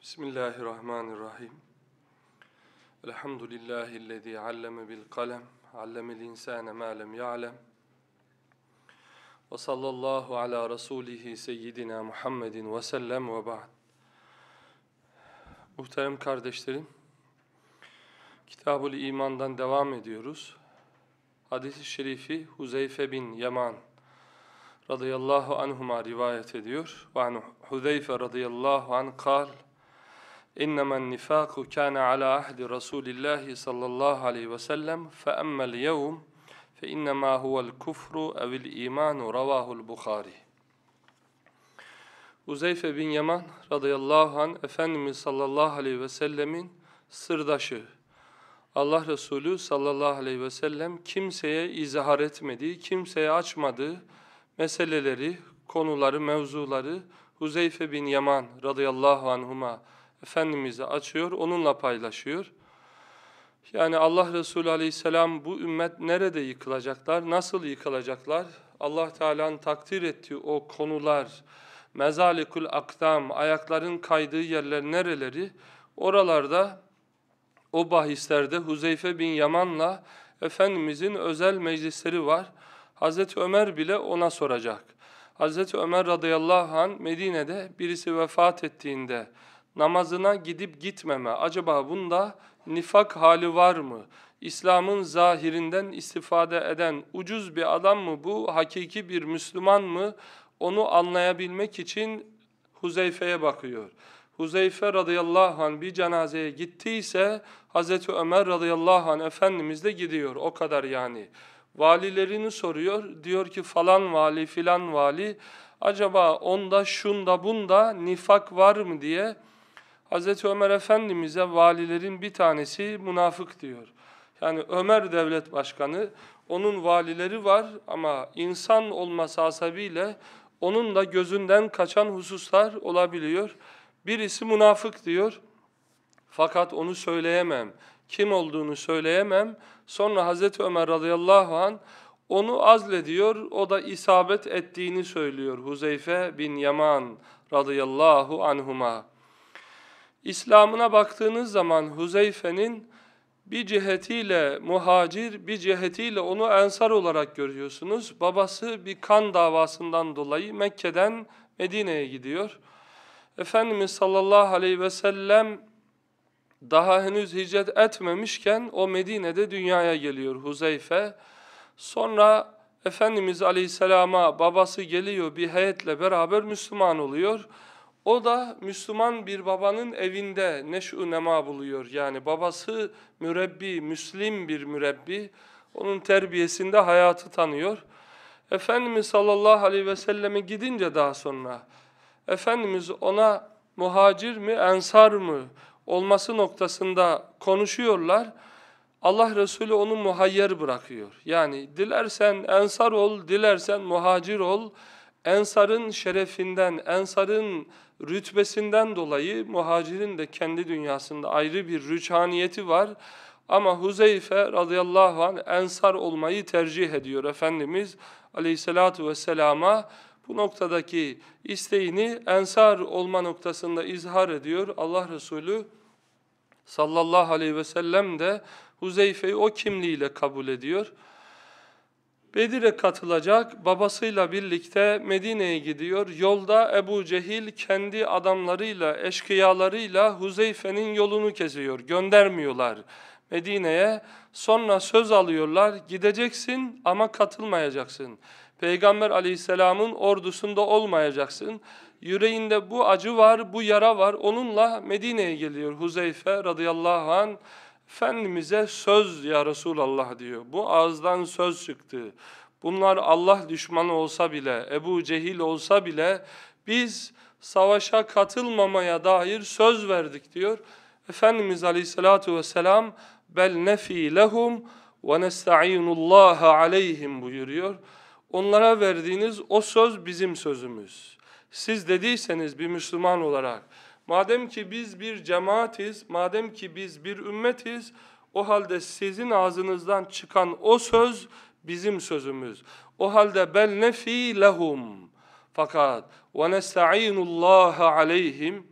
Bismillahirrahmanirrahim. Elhamdülillahillezî alleme bil kalem, allemel insâne ma lam ya'lem. Ve sallallahu ala rasulihi seyyidina Muhammedin ve sellem ve ba'd. Muhterem kardeşlerim, Kitabul İman'dan devam ediyoruz. Hadis-i şerifi Huzeyfe bin Yaman radıyallahu anhuma rivayet ediyor. Ve an Huzeyfe radıyallahu An, kal, اِنَّمَا النِّفَاقُ كَانَ عَلَى عَهْدِ رَسُولِ اللّٰهِ صَلَّى اللّٰهُ عَلَيْهِ وَسَلَّمْ فَأَمَّا الْيَوْمِ فَاِنَّمَا هُوَ الْكُفْرُ اَوِ الْا۪يمَانُ رَوَاهُ الْبُخَارِ Uzeyfe bin Yaman radıyallahu an Efendimiz sallallahu aleyhi ve sellemin sırdaşı. Allah Resulü sallallahu aleyhi ve sellem kimseye izhar etmediği, kimseye açmadığı meseleleri, konuları, mevzuları Huzeyfe bin Yaman radıyallahu anhuma Efendimiz'e açıyor, onunla paylaşıyor. Yani Allah Resulü Aleyhisselam bu ümmet nerede yıkılacaklar, nasıl yıkılacaklar? Allah Teala'nın takdir ettiği o konular, mezalikul akdam, ayakların kaydığı yerler nereleri? Oralarda o bahislerde Huzeyfe bin Yaman'la Efendimizin özel meclisleri var. Hazreti Ömer bile ona soracak. Hazreti Ömer radıyallahu an Medine'de birisi vefat ettiğinde namazına gidip gitmeme, acaba bunda nifak hali var mı? İslam'ın zahirinden istifade eden ucuz bir adam mı bu, hakiki bir Müslüman mı? Onu anlayabilmek için Huzeyfe'ye bakıyor. Huzeyfe radıyallahu anh bir cenazeye gittiyse Hazreti Ömer radıyallahu anh Efendimiz de gidiyor o kadar yani. Valilerini soruyor diyor ki falan vali filan vali acaba onda şunda bunda nifak var mı diye Hazreti Ömer Efendimiz'e valilerin bir tanesi münafık diyor. Yani Ömer devlet başkanı, onun valileri var ama insan olması hasebiyle onun da gözünden kaçan hususlar olabiliyor. Birisi münafık diyor fakat onu söyleyemem, kim olduğunu söyleyemem. Sonra Hazreti Ömer radıyallahu an onu azlediyor, o da isabet ettiğini söylüyor Huzeyfe bin Yaman radıyallahu anhuma. İslam'ına baktığınız zaman Huzeyfe'nin bir cihetiyle muhacir, bir cihetiyle onu ensar olarak görüyorsunuz. Babası bir kan davasından dolayı Mekke'den Medine'ye gidiyor. Efendimiz sallallahu aleyhi ve sellem daha henüz hicret etmemişken o Medine'de dünyaya geliyor Huzeyfe. Sonra Efendimiz aleyhisselama babası geliyor bir heyetle beraber Müslüman oluyor. O da Müslüman bir babanın evinde neş'u nema buluyor. Yani babası mürebbi, Müslim bir mürebbi. Onun terbiyesinde hayatı tanıyor. Efendimiz sallallahu aleyhi ve selleme gidince daha sonra Efendimiz ona muhacir mi, ensar mı olması noktasında konuşuyorlar. Allah Resulü onu muhayyer bırakıyor. Yani dilersen ensar ol, dilersen muhacir ol. Ensar'ın şerefinden, Ensar'ın rütbesinden dolayı muhacirin de kendi dünyasında ayrı bir rüçhaniyeti var. Ama Huzeyfe radıyallahu anh ensar olmayı tercih ediyor Efendimiz aleyhissalatu vesselama. Bu noktadaki isteğini ensar olma noktasında izhar ediyor Allah Resulü sallallahu aleyhi ve sellem de Huzeyfe'yi o kimliğiyle kabul ediyor. Bedir'e katılacak, babasıyla birlikte Medine'ye gidiyor. Yolda Ebu Cehil kendi adamlarıyla, eşkıyalarıyla Huzeyfe'nin yolunu kesiyor, göndermiyorlar Medine'ye. Sonra söz alıyorlar, gideceksin ama katılmayacaksın. Peygamber aleyhisselamın ordusunda olmayacaksın. Yüreğinde bu acı var, bu yara var. Onunla Medine'ye geliyor Huzeyfe radıyallahu anh. Efendimiz'e söz ya Resulallah diyor. Bu ağızdan söz çıktı. Bunlar Allah düşmanı olsa bile, Ebu Cehil olsa bile biz savaşa katılmamaya dair söz verdik diyor. Efendimiz Aleyhisselatü Vesselam bel nefi lehum ve nesta'inullaha aleyhim buyuruyor. Onlara verdiğiniz o söz bizim sözümüz. Siz dediyseniz bir Müslüman olarak Madem ki biz bir cemaatiz, madem ki biz bir ümmetiz, o halde sizin ağzınızdan çıkan o söz bizim sözümüz. O halde bel nefi lehum. Fakat ve nesta'inullaha aleyhim.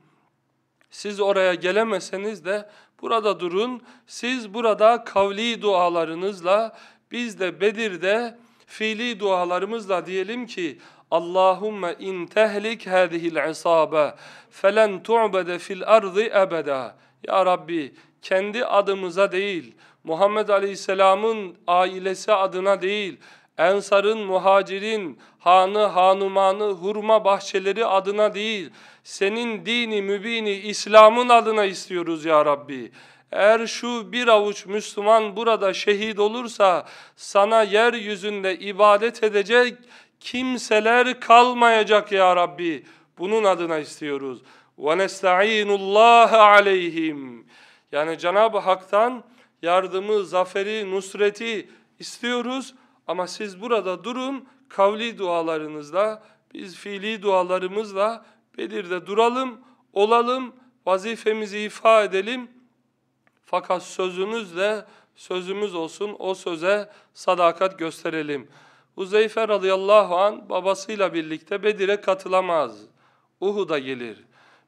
Siz oraya gelemeseniz de burada durun. Siz burada kavli dualarınızla, biz de Bedir'de fiili dualarımızla diyelim ki Allahumme in tehlik hadihil isabe felen tu'bede fil ardı ebeda. Ya Rabbi kendi adımıza değil, Muhammed Aleyhisselam'ın ailesi adına değil, Ensar'ın, muhacirin, hanı, hanumanı, hurma bahçeleri adına değil, senin dini, mübini, İslam'ın adına istiyoruz ya Rabbi. Eğer şu bir avuç Müslüman burada şehit olursa sana yeryüzünde ibadet edecek kimseler kalmayacak ya Rabbi. Bunun adına istiyoruz. Ve nestaînullâhe aleyhim. Yani Cenab-ı Hak'tan yardımı, zaferi, nusreti istiyoruz. Ama siz burada durun, kavli dualarınızla, biz fiili dualarımızla Bedir'de duralım, olalım, vazifemizi ifa edelim. Fakat sözümüzle sözümüz olsun, o söze sadakat gösterelim.'' Huzeyfe radıyallahu an babasıyla birlikte Bedir'e katılamaz. Uhud'a gelir.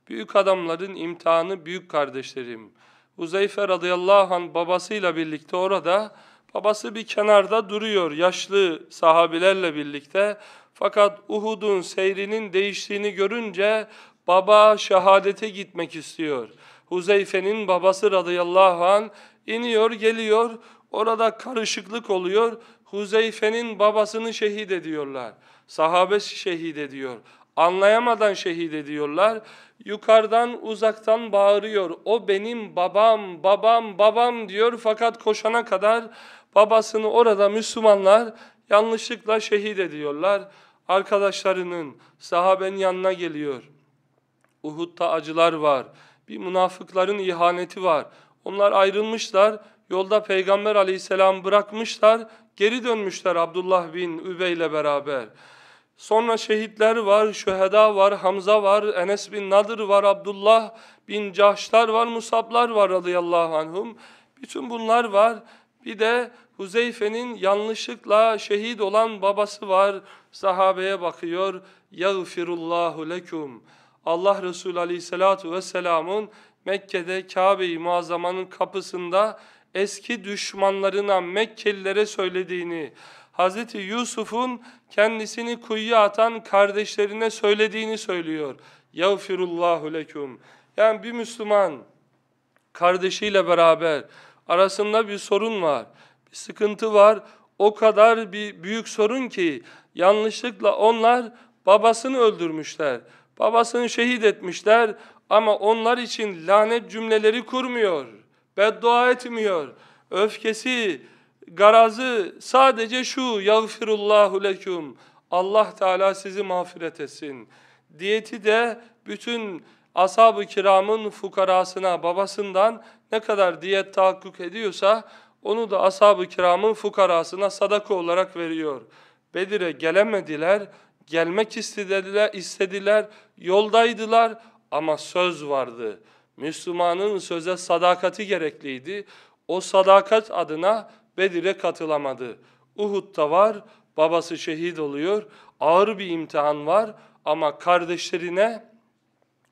Büyük adamların imtihanı büyük kardeşlerim. Huzeyfe radıyallahu an babasıyla birlikte orada babası bir kenarda duruyor yaşlı sahabilerle birlikte. Fakat Uhud'un seyrinin değiştiğini görünce baba şehadete gitmek istiyor. Huzeyfe'nin babası radıyallahu an iniyor geliyor. Orada karışıklık oluyor. Huzeyfe'nin babasını şehit ediyorlar. Sahabe şehit ediyor. Anlayamadan şehit ediyorlar. Yukarıdan uzaktan bağırıyor. O benim babam, babam, babam diyor. Fakat koşana kadar babasını orada Müslümanlar yanlışlıkla şehit ediyorlar. Arkadaşlarının, sahabenin yanına geliyor. Uhud'da acılar var. Bir münafıkların ihaneti var. Onlar ayrılmışlar. Yolda Peygamber aleyhisselam bırakmışlar. Geri dönmüşler Abdullah bin Übey ile beraber. Sonra şehitler var, şüheda var, Hamza var, Enes bin Nadır var, Abdullah bin Cahşlar var, Musablar var radıyallahu anhum. Bütün bunlar var. Bir de Huzeyfe'nin yanlışlıkla şehit olan babası var. Sahabeye bakıyor. Yağfirullahu lekum. Allah Resulü aleyhissalatu vesselamın Mekke'de Kabe-i Muazzama'nın kapısında eski düşmanlarına Mekkelilere söylediğini, Hz. Yusuf'un kendisini kuyuya atan kardeşlerine söylediğini söylüyor. Yağfirullahu lekum. Yani bir Müslüman kardeşiyle beraber arasında bir sorun var, bir sıkıntı var. O kadar bir büyük sorun ki yanlışlıkla onlar babasını öldürmüşler. Babasını şehit etmişler ama onlar için lanet cümleleri kurmuyor beddua etmiyor. Öfkesi, garazı sadece şu yagfirullahu lekum, Allah Teala sizi mağfiret etsin. Diyeti de bütün ashab-ı kiramın fukarasına babasından ne kadar diyet tahakkuk ediyorsa onu da ashab-ı kiramın fukarasına sadaka olarak veriyor. Bedir'e gelemediler, gelmek istediler, istediler, yoldaydılar ama söz vardı. Müslümanın söze sadakati gerekliydi. O sadakat adına Bedir'e katılamadı. Uhud'da var, babası şehit oluyor. Ağır bir imtihan var ama kardeşlerine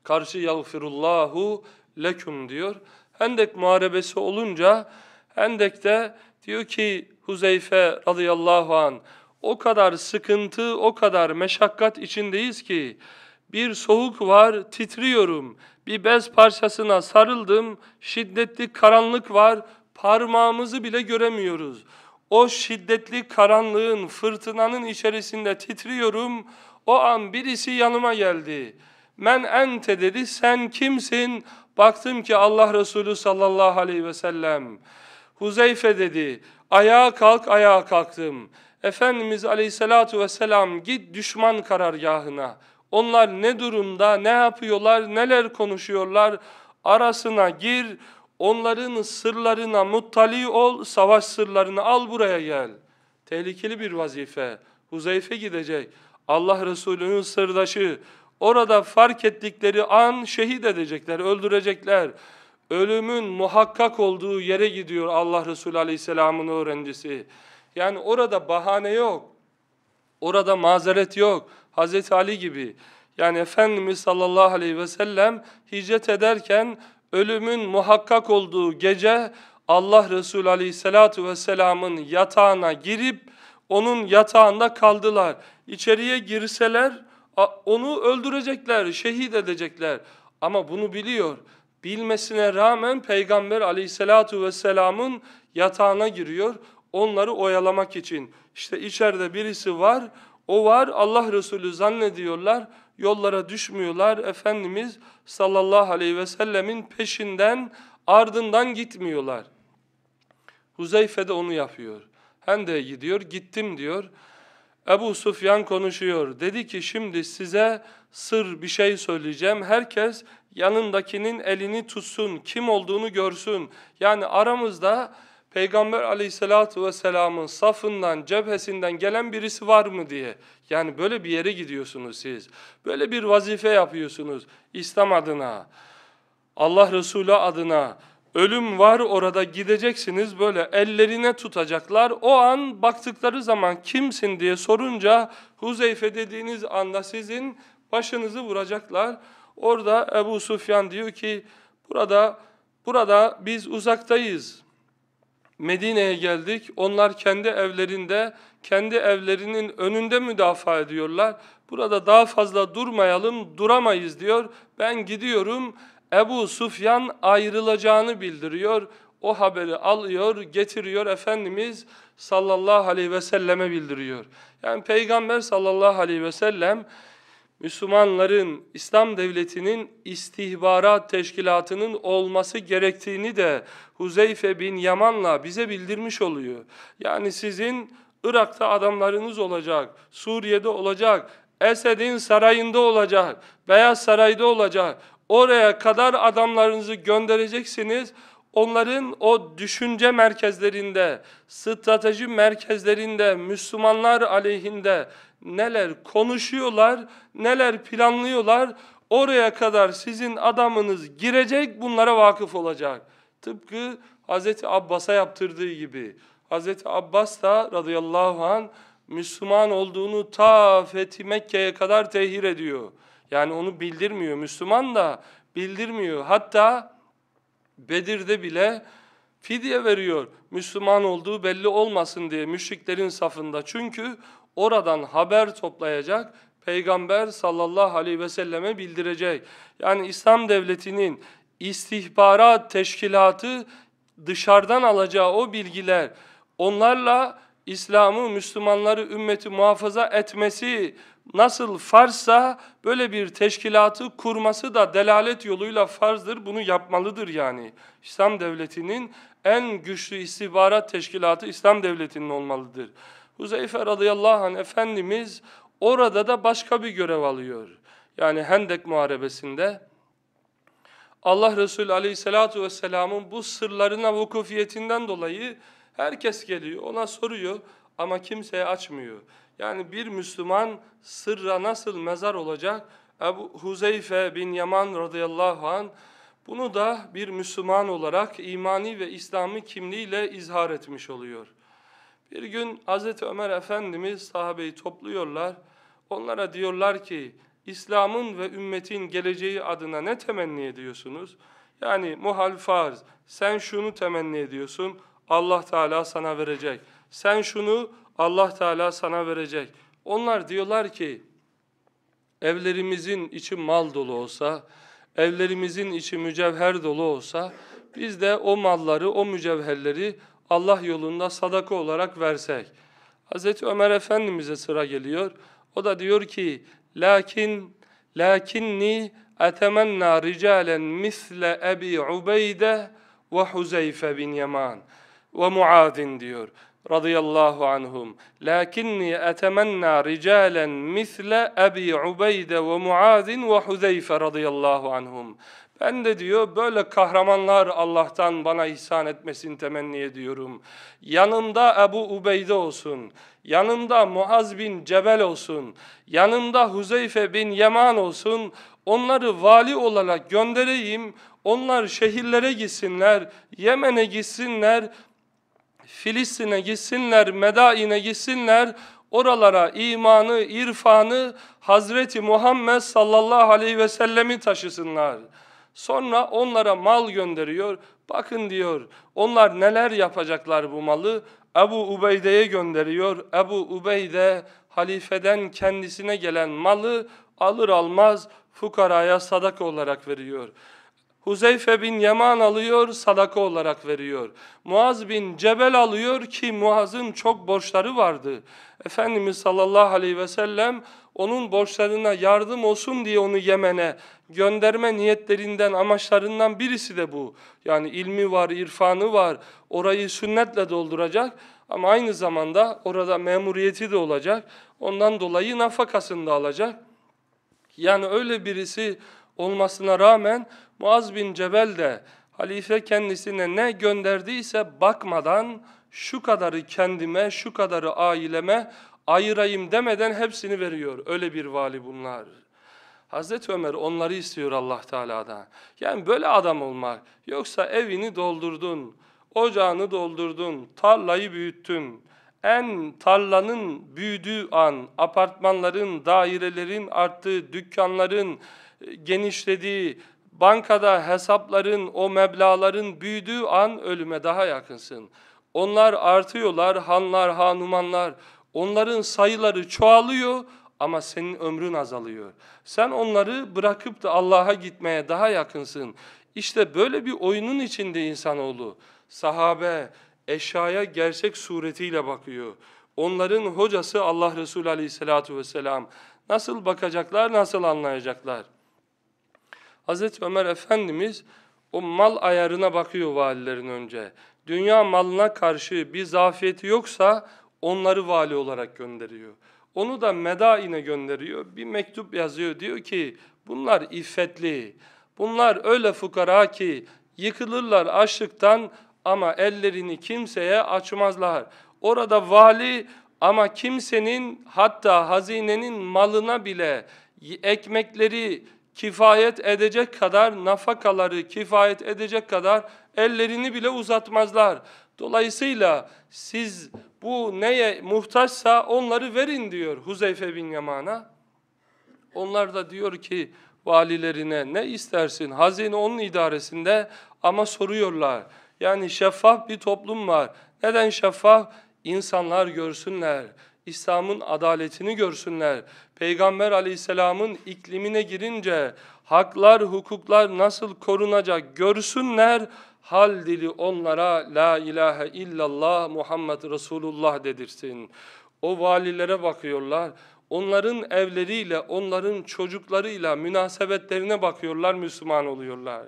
karşı yagfirullahu leküm diyor. Hendek muharebesi olunca Hendek'te diyor ki Huzeyfe radıyallahu an o kadar sıkıntı, o kadar meşakkat içindeyiz ki bir soğuk var, titriyorum. Bir bez parçasına sarıldım. Şiddetli karanlık var, parmağımızı bile göremiyoruz. O şiddetli karanlığın, fırtınanın içerisinde titriyorum. O an birisi yanıma geldi. Men ente dedi, sen kimsin? Baktım ki Allah Resulü sallallahu aleyhi ve sellem. Huzeyfe dedi, ayağa kalk, ayağa kalktım. Efendimiz aleyhissalatu vesselam git düşman karargahına. Onlar ne durumda, ne yapıyorlar, neler konuşuyorlar arasına gir. Onların sırlarına muttali ol, savaş sırlarını al buraya gel. Tehlikeli bir vazife. Huzeyfe gidecek. Allah Resulü'nün sırdaşı. Orada fark ettikleri an şehit edecekler, öldürecekler. Ölümün muhakkak olduğu yere gidiyor Allah Resulü Aleyhisselam'ın öğrencisi. Yani orada bahane yok. Orada mazeret yok. Hazreti Ali gibi yani Efendimiz sallallahu aleyhi ve sellem hicret ederken ölümün muhakkak olduğu gece Allah Resulü aleyhissalatu vesselamın yatağına girip onun yatağında kaldılar. İçeriye girseler onu öldürecekler, şehit edecekler. Ama bunu biliyor. Bilmesine rağmen Peygamber aleyhissalatu vesselamın yatağına giriyor. Onları oyalamak için. İşte içeride birisi var o var Allah Resulü zannediyorlar, yollara düşmüyorlar. Efendimiz sallallahu aleyhi ve sellemin peşinden ardından gitmiyorlar. Huzeyfe de onu yapıyor. Hem de gidiyor, gittim diyor. Ebu Sufyan konuşuyor. Dedi ki şimdi size sır bir şey söyleyeceğim. Herkes yanındakinin elini tutsun, kim olduğunu görsün. Yani aramızda Peygamber aleyhissalatu vesselamın safından, cephesinden gelen birisi var mı diye. Yani böyle bir yere gidiyorsunuz siz. Böyle bir vazife yapıyorsunuz İslam adına, Allah Resulü adına. Ölüm var orada gideceksiniz böyle ellerine tutacaklar. O an baktıkları zaman kimsin diye sorunca Huzeyfe dediğiniz anda sizin başınızı vuracaklar. Orada Ebu Sufyan diyor ki burada burada biz uzaktayız. Medine'ye geldik. Onlar kendi evlerinde, kendi evlerinin önünde müdafaa ediyorlar. Burada daha fazla durmayalım, duramayız diyor. Ben gidiyorum. Ebu Sufyan ayrılacağını bildiriyor. O haberi alıyor, getiriyor Efendimiz sallallahu aleyhi ve selleme bildiriyor. Yani Peygamber sallallahu aleyhi ve sellem Müslümanların, İslam devletinin istihbarat teşkilatının olması gerektiğini de Huzeyfe bin Yaman'la bize bildirmiş oluyor. Yani sizin Irak'ta adamlarınız olacak, Suriye'de olacak, Esed'in sarayında olacak, Beyaz Saray'da olacak. Oraya kadar adamlarınızı göndereceksiniz. Onların o düşünce merkezlerinde, strateji merkezlerinde, Müslümanlar aleyhinde neler konuşuyorlar, neler planlıyorlar. Oraya kadar sizin adamınız girecek, bunlara vakıf olacak. Tıpkı Hz. Abbas'a yaptırdığı gibi. Hz. Abbas da radıyallahu an Müslüman olduğunu ta Fethi Mekke'ye kadar tehir ediyor. Yani onu bildirmiyor. Müslüman da bildirmiyor. Hatta Bedir'de bile fidye veriyor. Müslüman olduğu belli olmasın diye müşriklerin safında. Çünkü oradan haber toplayacak, Peygamber sallallahu aleyhi ve selleme bildirecek. Yani İslam devletinin istihbarat teşkilatı dışarıdan alacağı o bilgiler onlarla İslam'ı, Müslümanları, ümmeti muhafaza etmesi nasıl farsa böyle bir teşkilatı kurması da delalet yoluyla farzdır. Bunu yapmalıdır yani. İslam devletinin en güçlü istihbarat teşkilatı İslam devletinin olmalıdır. Huzeyfe radıyallahu anh Efendimiz orada da başka bir görev alıyor. Yani Hendek Muharebesi'nde Allah Resulü aleyhissalatu vesselamın bu sırlarına vukufiyetinden dolayı herkes geliyor ona soruyor ama kimseye açmıyor. Yani bir Müslüman sırra nasıl mezar olacak? Ebu Huzeyfe bin Yaman radıyallahu an bunu da bir Müslüman olarak imani ve İslami kimliğiyle izhar etmiş oluyor. Bir gün Hazreti Ömer Efendimiz sahabeyi topluyorlar. Onlara diyorlar ki İslam'ın ve ümmetin geleceği adına ne temenni ediyorsunuz? Yani muhal farz, sen şunu temenni ediyorsun, Allah Teala sana verecek. Sen şunu Allah Teala sana verecek. Onlar diyorlar ki evlerimizin içi mal dolu olsa, evlerimizin içi mücevher dolu olsa biz de o malları, o mücevherleri Allah yolunda sadaka olarak versek. Hz. Ömer Efendimiz'e sıra geliyor. O da diyor ki, Lakin, lakinni etemenna ricalen misle Ebi Ubeyde ve Huzeyfe bin Yaman ve Muadin diyor radıyallahu anhum. Lakinni etemenna ricalen misle Ebi Ubeyde ve Muadin ve Huzeyfe radıyallahu anhum. Ben de diyor böyle kahramanlar Allah'tan bana ihsan etmesini temenni ediyorum. Yanımda Ebu Ubeyde olsun, yanımda Muaz bin Cebel olsun, yanımda Huzeyfe bin Yeman olsun, onları vali olarak göndereyim, onlar şehirlere gitsinler, Yemen'e gitsinler, Filistin'e gitsinler, Medain'e gitsinler, oralara imanı, irfanı Hazreti Muhammed sallallahu aleyhi ve sellemi taşısınlar.'' Sonra onlara mal gönderiyor. Bakın diyor, onlar neler yapacaklar bu malı? Ebu Ubeyde'ye gönderiyor. Ebu Ubeyde halifeden kendisine gelen malı alır almaz fukaraya sadaka olarak veriyor. Huzeyfe bin Yaman alıyor, sadaka olarak veriyor. Muaz bin Cebel alıyor ki Muaz'ın çok borçları vardı. Efendimiz sallallahu aleyhi ve sellem onun borçlarına yardım olsun diye onu Yemen'e gönderme niyetlerinden, amaçlarından birisi de bu. Yani ilmi var, irfanı var, orayı sünnetle dolduracak ama aynı zamanda orada memuriyeti de olacak. Ondan dolayı nafakasını da alacak. Yani öyle birisi olmasına rağmen Muaz bin Cebel de halife kendisine ne gönderdiyse bakmadan şu kadarı kendime, şu kadarı aileme ayırayım demeden hepsini veriyor. Öyle bir vali bunlar. Hazreti Ömer onları istiyor Allah Teala'dan. Yani böyle adam olmak. Yoksa evini doldurdun, ocağını doldurdun, tarlayı büyüttün. En tarlanın büyüdüğü an, apartmanların, dairelerin arttığı, dükkanların e, genişlediği, bankada hesapların, o meblaların büyüdüğü an ölüme daha yakınsın. Onlar artıyorlar, hanlar, hanumanlar. Onların sayıları çoğalıyor ama senin ömrün azalıyor. Sen onları bırakıp da Allah'a gitmeye daha yakınsın. İşte böyle bir oyunun içinde insanoğlu. Sahabe eşyaya gerçek suretiyle bakıyor. Onların hocası Allah Resulü aleyhissalatu vesselam. Nasıl bakacaklar, nasıl anlayacaklar? Hazreti Ömer Efendimiz o mal ayarına bakıyor valilerin önce. Dünya malına karşı bir zafiyeti yoksa onları vali olarak gönderiyor. Onu da Medain'e gönderiyor. Bir mektup yazıyor. Diyor ki bunlar iffetli. Bunlar öyle fukara ki yıkılırlar açlıktan ama ellerini kimseye açmazlar. Orada vali ama kimsenin hatta hazinenin malına bile ekmekleri kifayet edecek kadar nafakaları kifayet edecek kadar ellerini bile uzatmazlar. Dolayısıyla siz bu neye muhtaçsa onları verin diyor Huzeyfe bin Yaman'a. Onlar da diyor ki valilerine ne istersin? Hazine onun idaresinde ama soruyorlar. Yani şeffaf bir toplum var. Neden şeffaf? İnsanlar görsünler. İslam'ın adaletini görsünler. Peygamber aleyhisselamın iklimine girince haklar, hukuklar nasıl korunacak görsünler hal dili onlara la ilahe illallah Muhammed Resulullah dedirsin. O valilere bakıyorlar. Onların evleriyle, onların çocuklarıyla münasebetlerine bakıyorlar, Müslüman oluyorlar.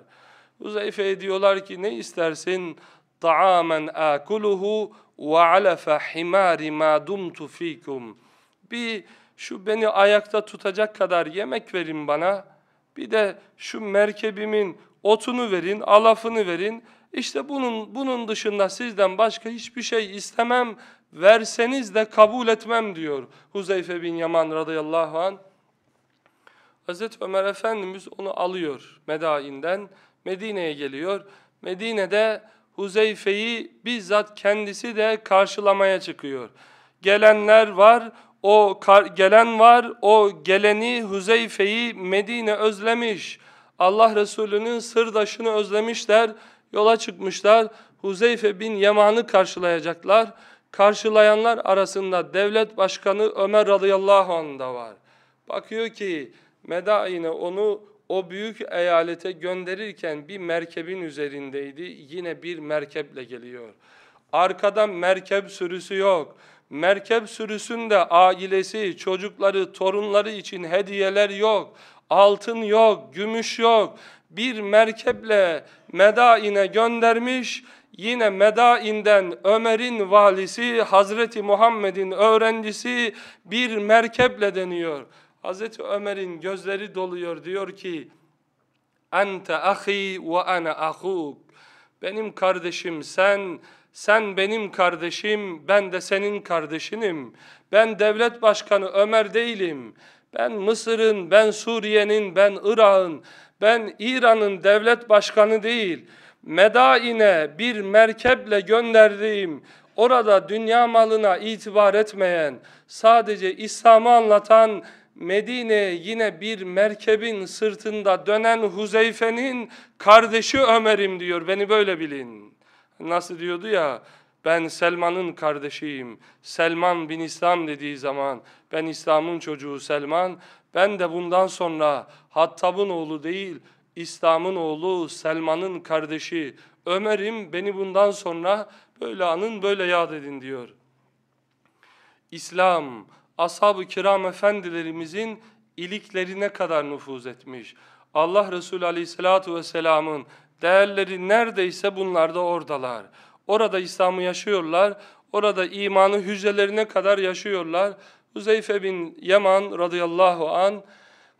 Huzeyfe'ye diyorlar ki ne istersin? Ta'amen akuluhu ve alefe himari ma dumtu fikum. Bir şu beni ayakta tutacak kadar yemek verin bana. Bir de şu merkebimin otunu verin, alafını verin. İşte bunun, bunun dışında sizden başka hiçbir şey istemem, verseniz de kabul etmem diyor Huzeyfe bin Yaman radıyallahu an. Hazreti Ömer Efendimiz onu alıyor Medain'den, Medine'ye geliyor. Medine'de Huzeyfe'yi bizzat kendisi de karşılamaya çıkıyor. Gelenler var, o gelen var, o geleni Huzeyfe'yi Medine özlemiş.'' Allah Resulü'nün sırdaşını özlemişler, yola çıkmışlar. Huzeyfe bin Yemanı karşılayacaklar. Karşılayanlar arasında devlet başkanı Ömer radıyallahu anh da var. Bakıyor ki Medain'e onu o büyük eyalete gönderirken bir merkebin üzerindeydi. Yine bir merkeple geliyor. Arkada merkep sürüsü yok. Merkep sürüsünde ailesi, çocukları, torunları için hediyeler yok. Altın yok, gümüş yok. Bir merkeple Medain'e göndermiş. Yine Medain'den Ömer'in valisi, Hazreti Muhammed'in öğrencisi bir merkeple deniyor. Hazreti Ömer'in gözleri doluyor diyor ki Ente ahi ve ana ahuk Benim kardeşim sen, sen benim kardeşim, ben de senin kardeşinim. Ben devlet başkanı Ömer değilim. Ben Mısır'ın, ben Suriye'nin, ben Irak'ın, ben İran'ın devlet başkanı değil, Medain'e bir merkeple gönderdiğim, orada dünya malına itibar etmeyen, sadece İslam'ı anlatan Medine yine bir merkebin sırtında dönen Huzeyfe'nin kardeşi Ömer'im diyor. Beni böyle bilin. Nasıl diyordu ya? Ben Selman'ın kardeşiyim. Selman bin İslam dediği zaman ben İslam'ın çocuğu Selman. Ben de bundan sonra Hattab'ın oğlu değil, İslam'ın oğlu Selman'ın kardeşi Ömer'im beni bundan sonra böyle anın böyle yad edin diyor. İslam, ashab-ı kiram efendilerimizin iliklerine kadar nüfuz etmiş. Allah Resulü aleyhissalatu vesselamın değerleri neredeyse bunlarda oradalar. Orada İslam'ı yaşıyorlar, orada imanı hücrelerine kadar yaşıyorlar. Huzeyfe bin Yaman radıyallahu an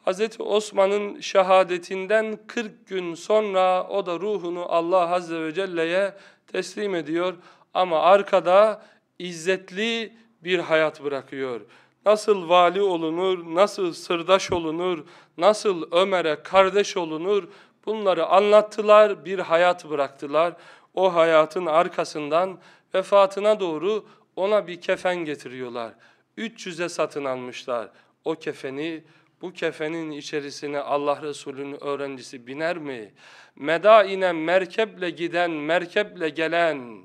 Hazreti Osman'ın şehadetinden 40 gün sonra o da ruhunu Allah Azze ve Celle'ye teslim ediyor. Ama arkada izzetli bir hayat bırakıyor. Nasıl vali olunur, nasıl sırdaş olunur, nasıl Ömer'e kardeş olunur bunları anlattılar, bir hayat bıraktılar. O hayatın arkasından vefatına doğru ona bir kefen getiriyorlar.'' 300'e satın almışlar o kefeni. Bu kefenin içerisine Allah Resulü'nün öğrencisi biner mi? Meda Medaine merkeple giden, merkeple gelen,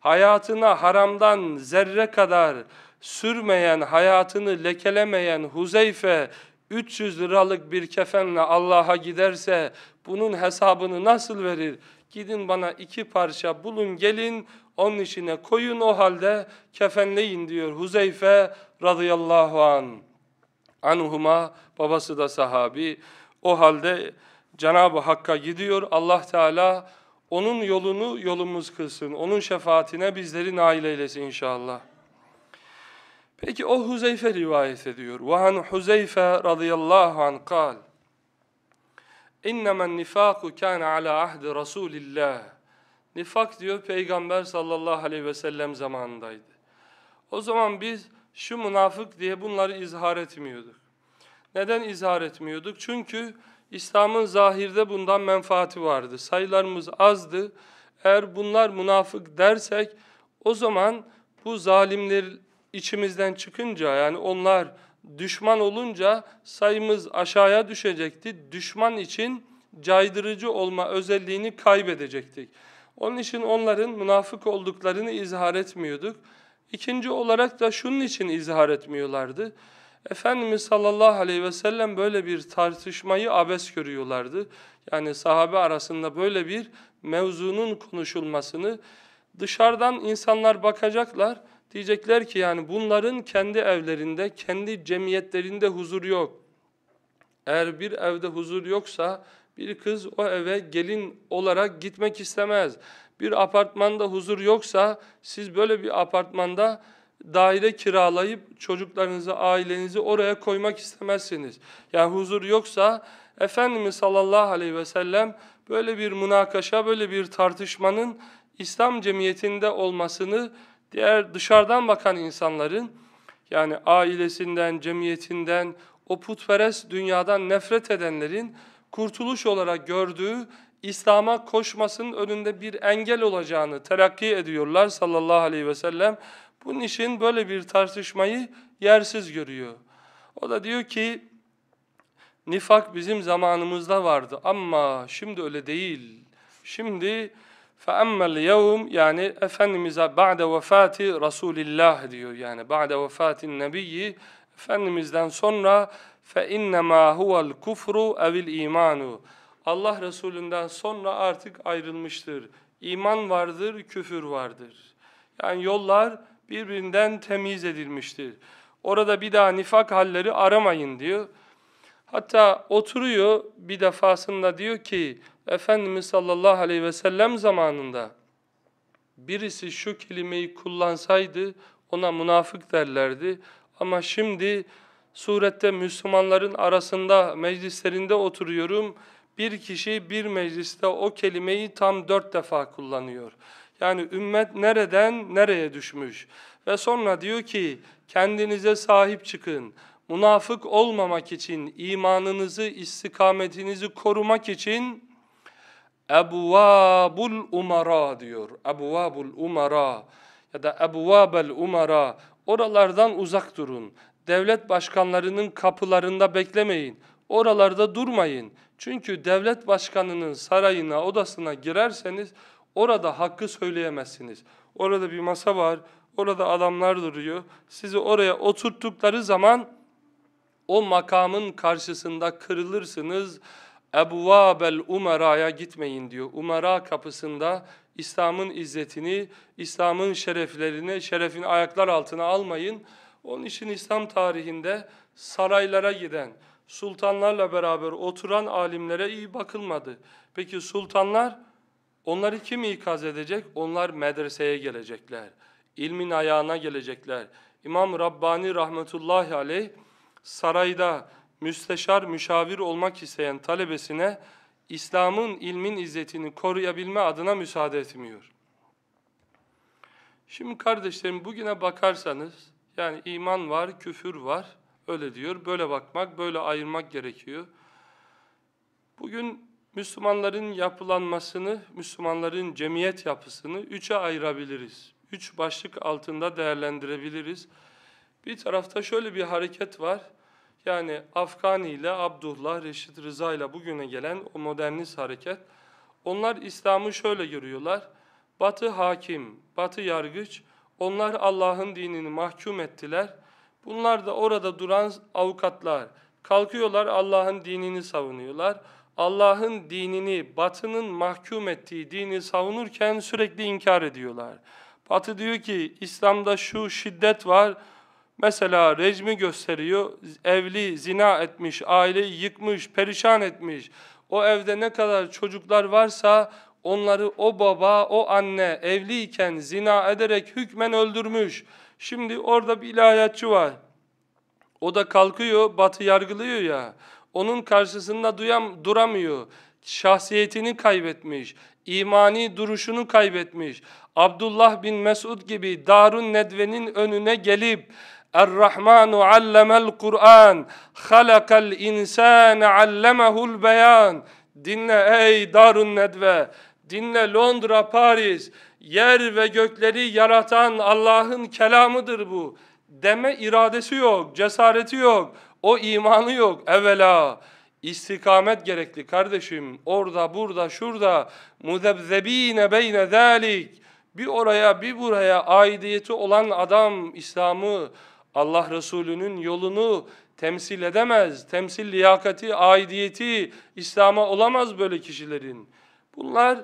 hayatına haramdan zerre kadar sürmeyen, hayatını lekelemeyen Huzeyfe 300 liralık bir kefenle Allah'a giderse bunun hesabını nasıl verir? Gidin bana iki parça bulun gelin onun içine koyun o halde kefenleyin diyor Huzeyfe radıyallahu an. anuhuma babası da sahabi. O halde Cenab-ı Hakk'a gidiyor. Allah Teala onun yolunu yolumuz kılsın. Onun şefaatine bizleri nail eylesin inşallah. Peki o Huzeyfe rivayet ediyor. وَهَنْ han Huzeyfe radıyallahu an kal. اِنَّمَا النِّفَاقُ kana ala عَهْدِ Rasulillah. Nifak diyor Peygamber sallallahu aleyhi ve sellem zamanındaydı. O zaman biz şu münafık diye bunları izhar etmiyorduk. Neden izhar etmiyorduk? Çünkü İslam'ın zahirde bundan menfaati vardı. Sayılarımız azdı. Eğer bunlar münafık dersek o zaman bu zalimler içimizden çıkınca yani onlar düşman olunca sayımız aşağıya düşecekti. Düşman için caydırıcı olma özelliğini kaybedecektik. Onun için onların münafık olduklarını izhar etmiyorduk. İkinci olarak da şunun için izhar etmiyorlardı. Efendimiz sallallahu aleyhi ve sellem böyle bir tartışmayı abes görüyorlardı. Yani sahabe arasında böyle bir mevzunun konuşulmasını dışarıdan insanlar bakacaklar. Diyecekler ki yani bunların kendi evlerinde, kendi cemiyetlerinde huzur yok. Eğer bir evde huzur yoksa bir kız o eve gelin olarak gitmek istemez. Bir apartmanda huzur yoksa siz böyle bir apartmanda daire kiralayıp çocuklarınızı, ailenizi oraya koymak istemezsiniz. Yani huzur yoksa Efendimiz sallallahu aleyhi ve sellem böyle bir münakaşa, böyle bir tartışmanın İslam cemiyetinde olmasını diğer dışarıdan bakan insanların yani ailesinden, cemiyetinden, o putperest dünyadan nefret edenlerin kurtuluş olarak gördüğü İslam'a koşmasının önünde bir engel olacağını terakki ediyorlar sallallahu aleyhi ve sellem. Bunun için böyle bir tartışmayı yersiz görüyor. O da diyor ki nifak bizim zamanımızda vardı ama şimdi öyle değil. Şimdi فَاَمَّا الْيَوْمِ yani Efendimiz'e ba'de vefati Resulillah diyor. Yani ba'de vefatin nebiyyi Efendimiz'den sonra fe innema huvel kufru evil imanu. Allah Resulünden sonra artık ayrılmıştır. İman vardır, küfür vardır. Yani yollar birbirinden temiz edilmiştir. Orada bir daha nifak halleri aramayın diyor. Hatta oturuyor bir defasında diyor ki Efendimiz sallallahu aleyhi ve sellem zamanında birisi şu kelimeyi kullansaydı ona münafık derlerdi. Ama şimdi surette Müslümanların arasında meclislerinde oturuyorum. Bir kişi bir mecliste o kelimeyi tam dört defa kullanıyor. Yani ümmet nereden nereye düşmüş? Ve sonra diyor ki kendinize sahip çıkın. Münafık olmamak için imanınızı, istikametinizi korumak için Ebvâbul umara diyor. Ebvâbul umara ya da ebvâbel umara. Oralardan uzak durun devlet başkanlarının kapılarında beklemeyin. Oralarda durmayın. Çünkü devlet başkanının sarayına, odasına girerseniz orada hakkı söyleyemezsiniz. Orada bir masa var, orada adamlar duruyor. Sizi oraya oturttukları zaman o makamın karşısında kırılırsınız. Ebvâbel umeraya gitmeyin diyor. Umera kapısında İslam'ın izzetini, İslam'ın şereflerini, şerefini ayaklar altına almayın. Onun için İslam tarihinde saraylara giden, sultanlarla beraber oturan alimlere iyi bakılmadı. Peki sultanlar onları kim ikaz edecek? Onlar medreseye gelecekler. İlmin ayağına gelecekler. İmam Rabbani rahmetullahi aleyh sarayda müsteşar, müşavir olmak isteyen talebesine İslam'ın ilmin izzetini koruyabilme adına müsaade etmiyor. Şimdi kardeşlerim bugüne bakarsanız yani iman var, küfür var. Öyle diyor. Böyle bakmak, böyle ayırmak gerekiyor. Bugün Müslümanların yapılanmasını, Müslümanların cemiyet yapısını üçe ayırabiliriz. Üç başlık altında değerlendirebiliriz. Bir tarafta şöyle bir hareket var. Yani Afgani ile Abdullah, Reşit Rıza ile bugüne gelen o modernist hareket. Onlar İslam'ı şöyle görüyorlar. Batı hakim, batı yargıç, onlar Allah'ın dinini mahkum ettiler. Bunlar da orada duran avukatlar. Kalkıyorlar Allah'ın dinini savunuyorlar. Allah'ın dinini, batının mahkum ettiği dini savunurken sürekli inkar ediyorlar. Batı diyor ki İslam'da şu şiddet var. Mesela rejimi gösteriyor. Evli zina etmiş, aileyi yıkmış, perişan etmiş. O evde ne kadar çocuklar varsa Onları o baba, o anne evliyken zina ederek hükmen öldürmüş. Şimdi orada bir ilahiyatçı var. O da kalkıyor, batı yargılıyor ya. Onun karşısında duyam, duramıyor. Şahsiyetini kaybetmiş, imani duruşunu kaybetmiş. Abdullah bin Mesud gibi Darun Nedve'nin önüne gelip Er-Rahmanu allemel Kur'an, halakal insane allemehul beyan. Dinle ey Darun Nedve, Dinle Londra, Paris, yer ve gökleri yaratan Allah'ın kelamıdır bu. Deme iradesi yok, cesareti yok, o imanı yok evvela. İstikamet gerekli kardeşim. Orada, burada, şurada. Mudebzebine beyne zalik. Bir oraya, bir buraya aidiyeti olan adam İslam'ı, Allah Resulü'nün yolunu temsil edemez. Temsil liyakati, aidiyeti İslam'a olamaz böyle kişilerin. Bunlar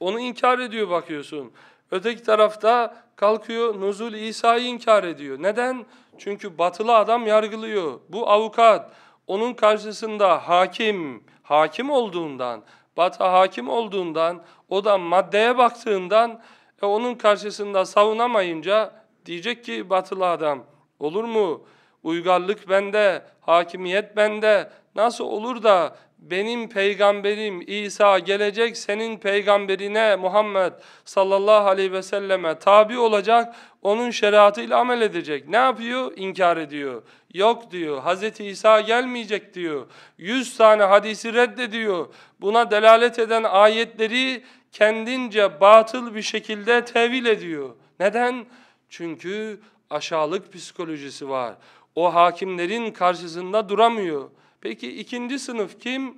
onu inkar ediyor bakıyorsun. Öteki tarafta kalkıyor Nuzul İsa'yı inkar ediyor. Neden? Çünkü batılı adam yargılıyor. Bu avukat. Onun karşısında hakim, hakim olduğundan, batı hakim olduğundan, o da maddeye baktığından e, onun karşısında savunamayınca diyecek ki batılı adam olur mu? Uygarlık bende, hakimiyet bende. Nasıl olur da benim peygamberim İsa gelecek, senin peygamberine Muhammed sallallahu aleyhi ve selleme tabi olacak, onun şeriatıyla amel edecek. Ne yapıyor? İnkar ediyor. Yok diyor. Hz. İsa gelmeyecek diyor. Yüz tane hadisi reddediyor. Buna delalet eden ayetleri kendince batıl bir şekilde tevil ediyor. Neden? Çünkü aşağılık psikolojisi var. O hakimlerin karşısında duramıyor. Peki ikinci sınıf kim?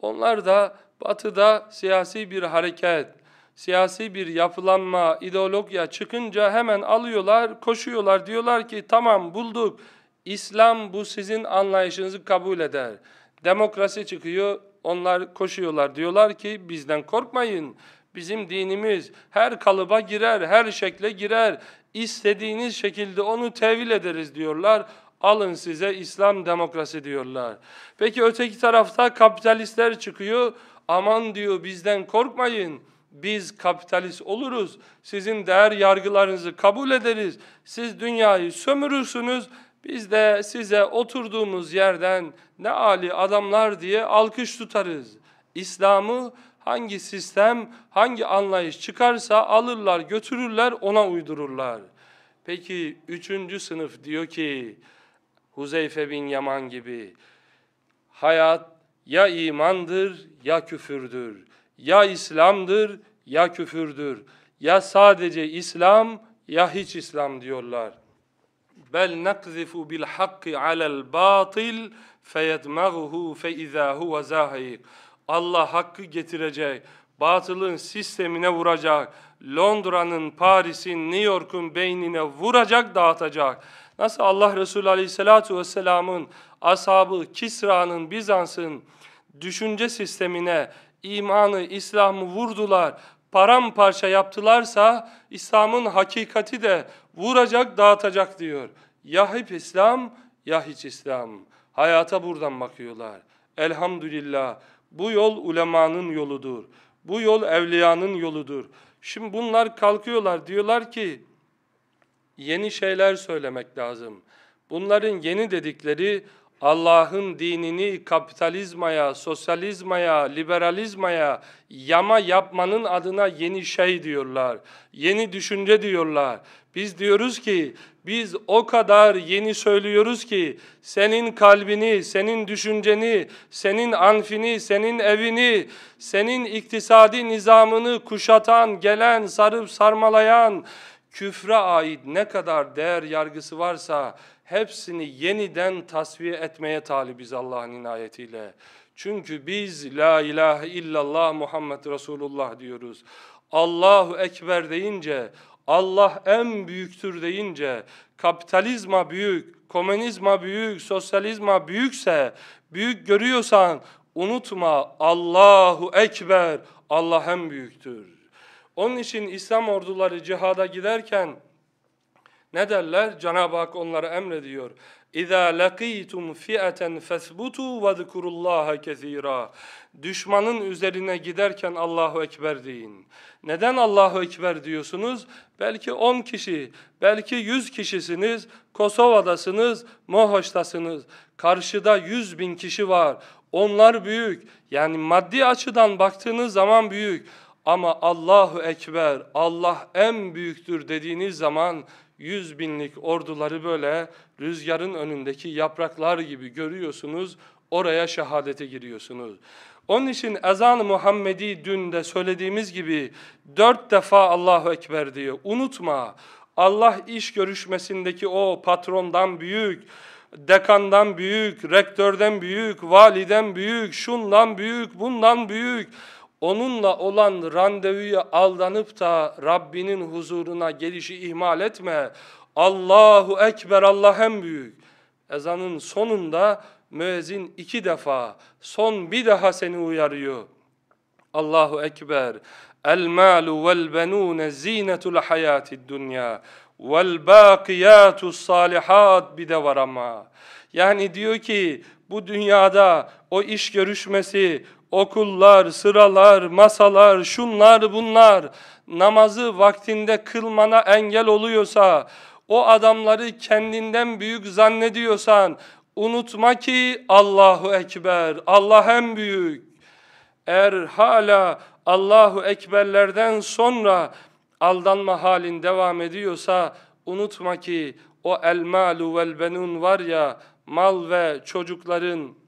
Onlar da batıda siyasi bir hareket, siyasi bir yapılanma, ideolojiye çıkınca hemen alıyorlar, koşuyorlar. Diyorlar ki tamam bulduk, İslam bu sizin anlayışınızı kabul eder. Demokrasi çıkıyor, onlar koşuyorlar. Diyorlar ki bizden korkmayın. Bizim dinimiz her kalıba girer, her şekle girer. İstediğiniz şekilde onu tevil ederiz diyorlar. Alın size İslam demokrasi diyorlar. Peki öteki tarafta kapitalistler çıkıyor. Aman diyor bizden korkmayın. Biz kapitalist oluruz. Sizin değer yargılarınızı kabul ederiz. Siz dünyayı sömürürsünüz. Biz de size oturduğumuz yerden ne âli adamlar diye alkış tutarız. İslam'ı hangi sistem, hangi anlayış çıkarsa alırlar, götürürler, ona uydururlar. Peki üçüncü sınıf diyor ki, Huzeyfe bin Yaman gibi. Hayat ya imandır ya küfürdür. Ya İslam'dır ya küfürdür. Ya sadece İslam ya hiç İslam diyorlar. Bel nakzifu bil hakki alel batil feyedmaghu feiza huve zahik. Allah hakkı getirecek, batılın sistemine vuracak, Londra'nın, Paris'in, New York'un beynine vuracak, dağıtacak. Nasıl Allah Resulü Aleyhisselatü Vesselam'ın ashabı, Kisra'nın, Bizans'ın düşünce sistemine imanı, İslam'ı vurdular, paramparça yaptılarsa İslam'ın hakikati de vuracak, dağıtacak diyor. Ya hep İslam ya hiç İslam. Hayata buradan bakıyorlar. Elhamdülillah bu yol ulemanın yoludur. Bu yol evliyanın yoludur. Şimdi bunlar kalkıyorlar diyorlar ki yeni şeyler söylemek lazım. Bunların yeni dedikleri Allah'ın dinini kapitalizmaya, sosyalizmaya, liberalizmaya yama yapmanın adına yeni şey diyorlar. Yeni düşünce diyorlar. Biz diyoruz ki biz o kadar yeni söylüyoruz ki senin kalbini, senin düşünceni, senin anfini, senin evini, senin iktisadi nizamını kuşatan, gelen, sarıp sarmalayan, küfre ait ne kadar değer yargısı varsa hepsini yeniden tasfiye etmeye talibiz Allah'ın inayetiyle. Çünkü biz la ilahe illallah Muhammed Resulullah diyoruz. Allahu Ekber deyince, Allah en büyüktür deyince, kapitalizma büyük, komünizma büyük, sosyalizma büyükse, büyük görüyorsan unutma Allahu Ekber, Allah en büyüktür. Onun için İslam orduları cihada giderken ne derler? Cenab-ı Hak onlara emrediyor. اِذَا لَقِيْتُمْ فِيَةً فَثْبُتُوا وَذْكُرُ اللّٰهَ كَثِيرًا Düşmanın üzerine giderken Allahu Ekber deyin. Neden Allahu Ekber diyorsunuz? Belki 10 kişi, belki 100 kişisiniz, Kosova'dasınız, Mohoş'tasınız. Karşıda 100 bin kişi var. Onlar büyük. Yani maddi açıdan baktığınız zaman büyük. Ama Allahu Ekber, Allah en büyüktür dediğiniz zaman yüz binlik orduları böyle rüzgarın önündeki yapraklar gibi görüyorsunuz, oraya şehadete giriyorsunuz. Onun için ezan-ı Muhammedi dün de söylediğimiz gibi dört defa Allahu Ekber diyor. unutma. Allah iş görüşmesindeki o patrondan büyük, dekandan büyük, rektörden büyük, validen büyük, şundan büyük, bundan büyük onunla olan randevuya aldanıp da Rabbinin huzuruna gelişi ihmal etme. Allahu Ekber Allah en büyük. Ezanın sonunda müezzin iki defa son bir daha seni uyarıyor. Allahu Ekber. El malu vel benune zinetul hayatid dünya. Vel bakiyatus salihat bir de var ama. Yani diyor ki bu dünyada o iş görüşmesi, Okullar, sıralar, masalar, şunlar bunlar namazı vaktinde kılmana engel oluyorsa, o adamları kendinden büyük zannediyorsan unutma ki Allahu Ekber, Allah en büyük. Eğer hala Allahu Ekberlerden sonra aldanma halin devam ediyorsa unutma ki o el malu vel benun var ya mal ve çocukların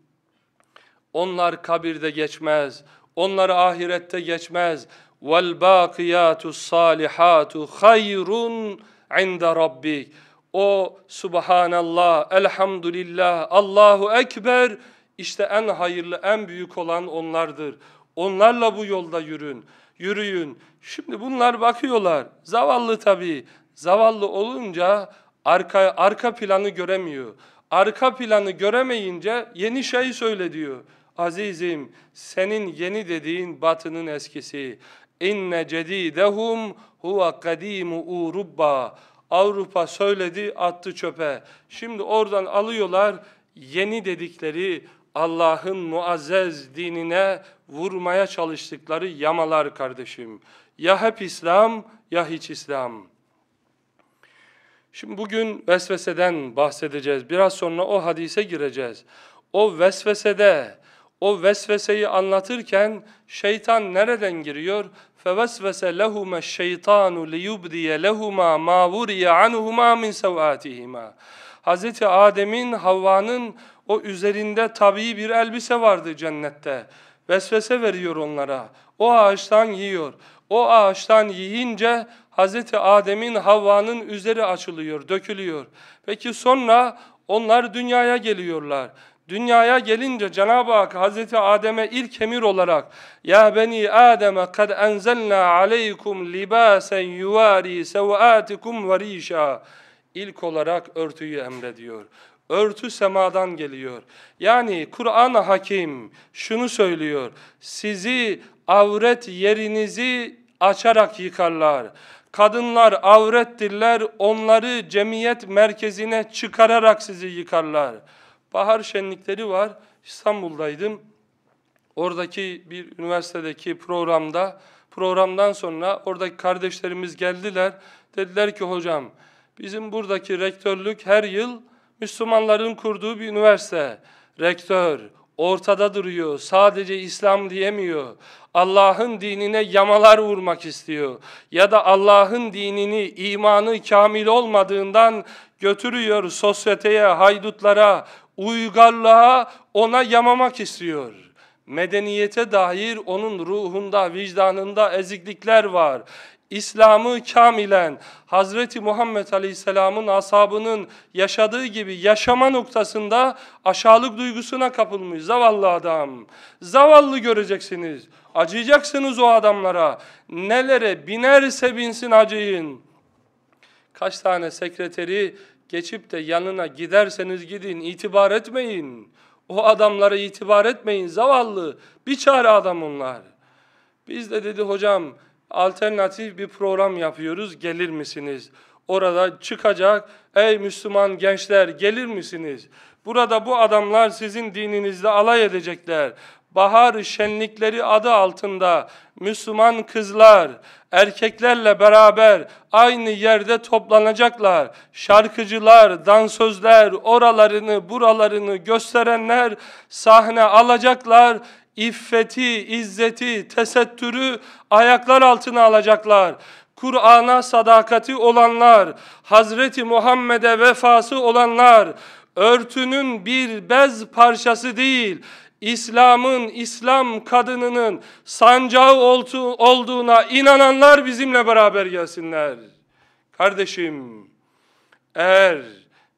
onlar kabirde geçmez. Onlar ahirette geçmez. Vel bakiyatu salihatu hayrun inda rabbik. O subhanallah, elhamdülillah, Allahu ekber İşte en hayırlı, en büyük olan onlardır. Onlarla bu yolda yürün, yürüyün. Şimdi bunlar bakıyorlar. Zavallı tabii. Zavallı olunca arka arka planı göremiyor. Arka planı göremeyince yeni şey söyle diyor. Azizim senin yeni dediğin batının eskisi. İnne cedidehum huve kadimu urubba. Avrupa söyledi attı çöpe. Şimdi oradan alıyorlar yeni dedikleri Allah'ın muazzez dinine vurmaya çalıştıkları yamalar kardeşim. Ya hep İslam ya hiç İslam. Şimdi bugün vesveseden bahsedeceğiz. Biraz sonra o hadise gireceğiz. O vesvesede o vesveseyi anlatırken şeytan nereden giriyor? فَوَسْوَسَ لَهُمَا الشَّيْطَانُ لِيُبْدِيَ لَهُمَا مَا وُرِيَ عَنْهُمَا مِنْ سَوْآتِهِمَا Hz. Adem'in, Havva'nın o üzerinde tabii bir elbise vardı cennette. Vesvese veriyor onlara. O ağaçtan yiyor. O ağaçtan yiyince Hz. Adem'in, Havva'nın üzeri açılıyor, dökülüyor. Peki sonra onlar dünyaya geliyorlar Dünyaya gelince Cenab-ı Hak Hazreti Adem'e ilk emir olarak Ya beni Adem'e kad enzelna aleykum libasen yuvari sevatikum ve rişa ilk olarak örtüyü emrediyor. Örtü semadan geliyor. Yani Kur'an-ı Hakim şunu söylüyor. Sizi avret yerinizi açarak yıkarlar. Kadınlar avrettirler, onları cemiyet merkezine çıkararak sizi yıkarlar.'' Bahar şenlikleri var. İstanbul'daydım. Oradaki bir üniversitedeki programda, programdan sonra oradaki kardeşlerimiz geldiler. Dediler ki hocam, bizim buradaki rektörlük her yıl Müslümanların kurduğu bir üniversite. Rektör, ortada duruyor. Sadece İslam diyemiyor. Allah'ın dinine yamalar vurmak istiyor. Ya da Allah'ın dinini, imanı kamil olmadığından götürüyor sosyeteye, haydutlara, uygarlığa ona yamamak istiyor. Medeniyete dair onun ruhunda, vicdanında eziklikler var. İslam'ı kamilen Hazreti Muhammed Aleyhisselam'ın asabının yaşadığı gibi yaşama noktasında aşağılık duygusuna kapılmış zavallı adam. Zavallı göreceksiniz. Acıyacaksınız o adamlara. Nelere binerse binsin acıyın. Kaç tane sekreteri geçip de yanına giderseniz gidin, itibar etmeyin. O adamlara itibar etmeyin, zavallı, bir çare adam onlar. Biz de dedi hocam, alternatif bir program yapıyoruz, gelir misiniz? Orada çıkacak, ey Müslüman gençler gelir misiniz? Burada bu adamlar sizin dininizle alay edecekler bahar şenlikleri adı altında Müslüman kızlar erkeklerle beraber aynı yerde toplanacaklar. Şarkıcılar, dansözler oralarını buralarını gösterenler sahne alacaklar. İffeti, izzeti, tesettürü ayaklar altına alacaklar. Kur'an'a sadakati olanlar, Hazreti Muhammed'e vefası olanlar, örtünün bir bez parçası değil, İslam'ın, İslam kadınının sancağı olduğuna inananlar bizimle beraber gelsinler. Kardeşim, eğer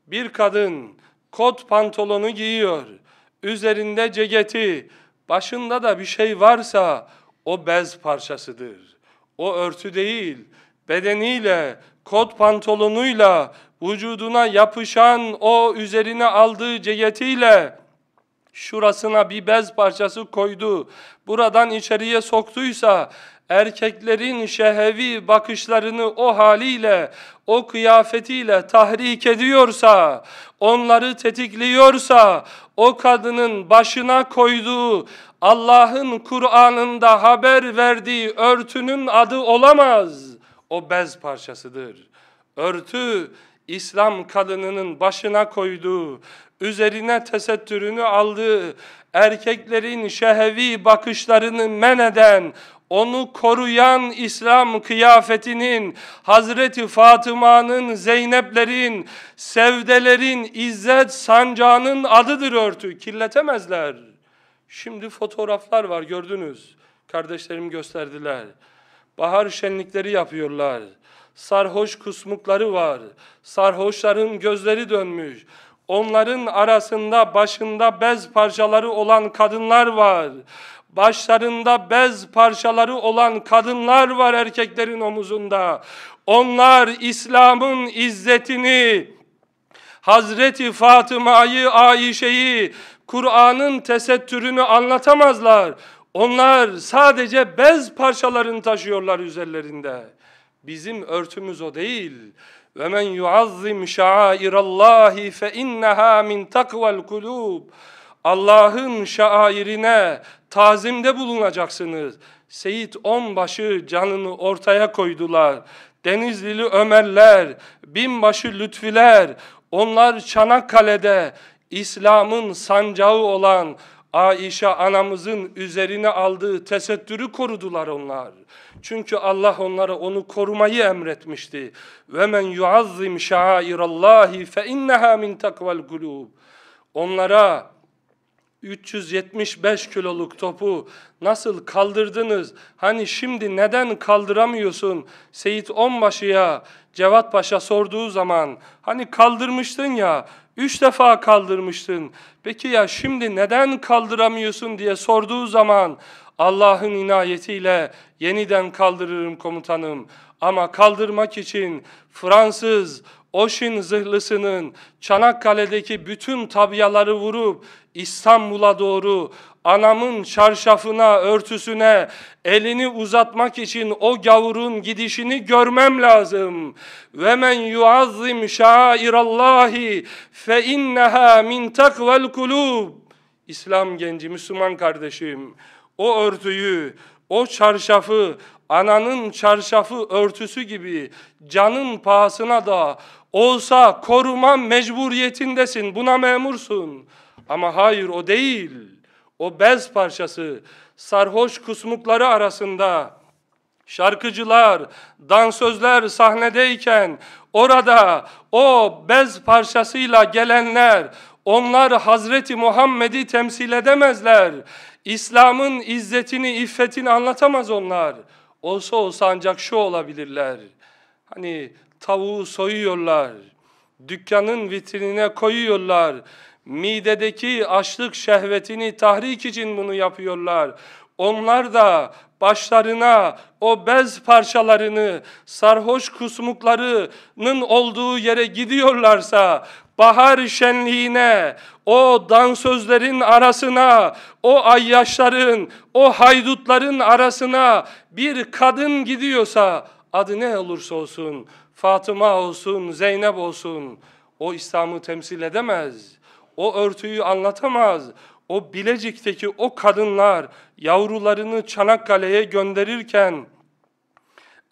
bir kadın kot pantolonu giyiyor, üzerinde ceketi, başında da bir şey varsa o bez parçasıdır. O örtü değil, bedeniyle, kot pantolonuyla, vücuduna yapışan o üzerine aldığı ceketiyle şurasına bir bez parçası koydu, buradan içeriye soktuysa, erkeklerin şehevi bakışlarını o haliyle, o kıyafetiyle tahrik ediyorsa, onları tetikliyorsa, o kadının başına koyduğu, Allah'ın Kur'an'ında haber verdiği örtünün adı olamaz. O bez parçasıdır. Örtü, İslam kadınının başına koyduğu üzerine tesettürünü aldığı, erkeklerin şehevi bakışlarını men eden, onu koruyan İslam kıyafetinin, Hazreti Fatıma'nın, Zeynep'lerin, Sevdelerin, İzzet sancağının adıdır örtü. Kirletemezler. Şimdi fotoğraflar var gördünüz. Kardeşlerim gösterdiler. Bahar şenlikleri yapıyorlar sarhoş kusmukları var. Sarhoşların gözleri dönmüş. Onların arasında başında bez parçaları olan kadınlar var. Başlarında bez parçaları olan kadınlar var erkeklerin omuzunda. Onlar İslam'ın izzetini, Hazreti Fatıma'yı, Ayşe'yi, Kur'an'ın tesettürünü anlatamazlar. Onlar sadece bez parçalarını taşıyorlar üzerlerinde. Bizim örtümüz o değil ve men yuazzim şairallahi fe inneha min takvel kulub. Allah'ın şairine tazimde bulunacaksınız. Seyit Onbaşı canını ortaya koydular. Denizlili Ömerler, binbaşı Lütfiler, onlar Çanakkale'de İslam'ın sancağı olan Aişe anamızın üzerine aldığı tesettürü korudular onlar. Çünkü Allah onlara onu korumayı emretmişti. Ve men yuazzim şairallahi fe inneha min takvel kulub. Onlara 375 kiloluk topu nasıl kaldırdınız? Hani şimdi neden kaldıramıyorsun? Seyit Onbaşı'ya Cevat Paşa sorduğu zaman hani kaldırmıştın ya üç defa kaldırmıştın. Peki ya şimdi neden kaldıramıyorsun diye sorduğu zaman Allah'ın inayetiyle yeniden kaldırırım komutanım. Ama kaldırmak için Fransız Oşin zırhlısının Çanakkale'deki bütün tabyaları vurup İstanbul'a doğru anamın çarşafına, örtüsüne elini uzatmak için o gavurun gidişini görmem lazım. Ve men yuazzim şairallahi fe inneha min takvel kulub. İslam genci, Müslüman kardeşim o örtüyü, o çarşafı, ananın çarşafı örtüsü gibi canın pahasına da olsa koruma mecburiyetindesin, buna memursun. Ama hayır o değil. O bez parçası sarhoş kusmukları arasında şarkıcılar, dansözler sahnedeyken orada o bez parçasıyla gelenler onlar Hazreti Muhammed'i temsil edemezler. İslam'ın izzetini, iffetini anlatamaz onlar. Olsa olsa ancak şu olabilirler. Hani tavuğu soyuyorlar, dükkanın vitrinine koyuyorlar. Midedeki açlık şehvetini tahrik için bunu yapıyorlar. Onlar da başlarına o bez parçalarını, sarhoş kusmuklarının olduğu yere gidiyorlarsa bahar şenliğine, o dansözlerin arasına, o ayyaşların, o haydutların arasına bir kadın gidiyorsa adı ne olursa olsun, Fatıma olsun, Zeynep olsun o İslam'ı temsil edemez. O örtüyü anlatamaz. O Bilecik'teki o kadınlar yavrularını Çanakkale'ye gönderirken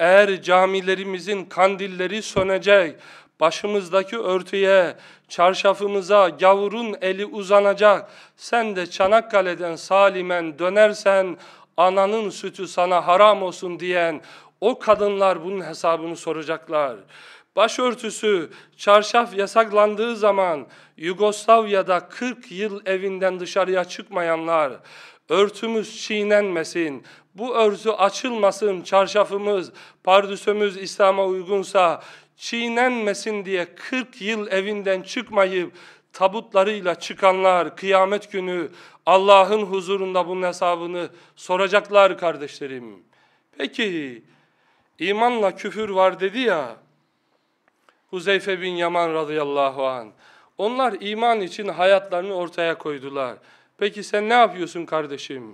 eğer camilerimizin kandilleri sönecek, Başımızdaki örtüye, çarşafımıza gavurun eli uzanacak. Sen de Çanakkale'den salimen dönersen ananın sütü sana haram olsun diyen o kadınlar bunun hesabını soracaklar. Başörtüsü, çarşaf yasaklandığı zaman Yugoslavya'da 40 yıl evinden dışarıya çıkmayanlar, örtümüz çiğnenmesin, bu örtü açılmasın çarşafımız, pardüsümüz İslam'a uygunsa, çiğnenmesin diye 40 yıl evinden çıkmayıp tabutlarıyla çıkanlar kıyamet günü Allah'ın huzurunda bunun hesabını soracaklar kardeşlerim. Peki imanla küfür var dedi ya Huzeyfe bin Yaman radıyallahu an. Onlar iman için hayatlarını ortaya koydular. Peki sen ne yapıyorsun kardeşim?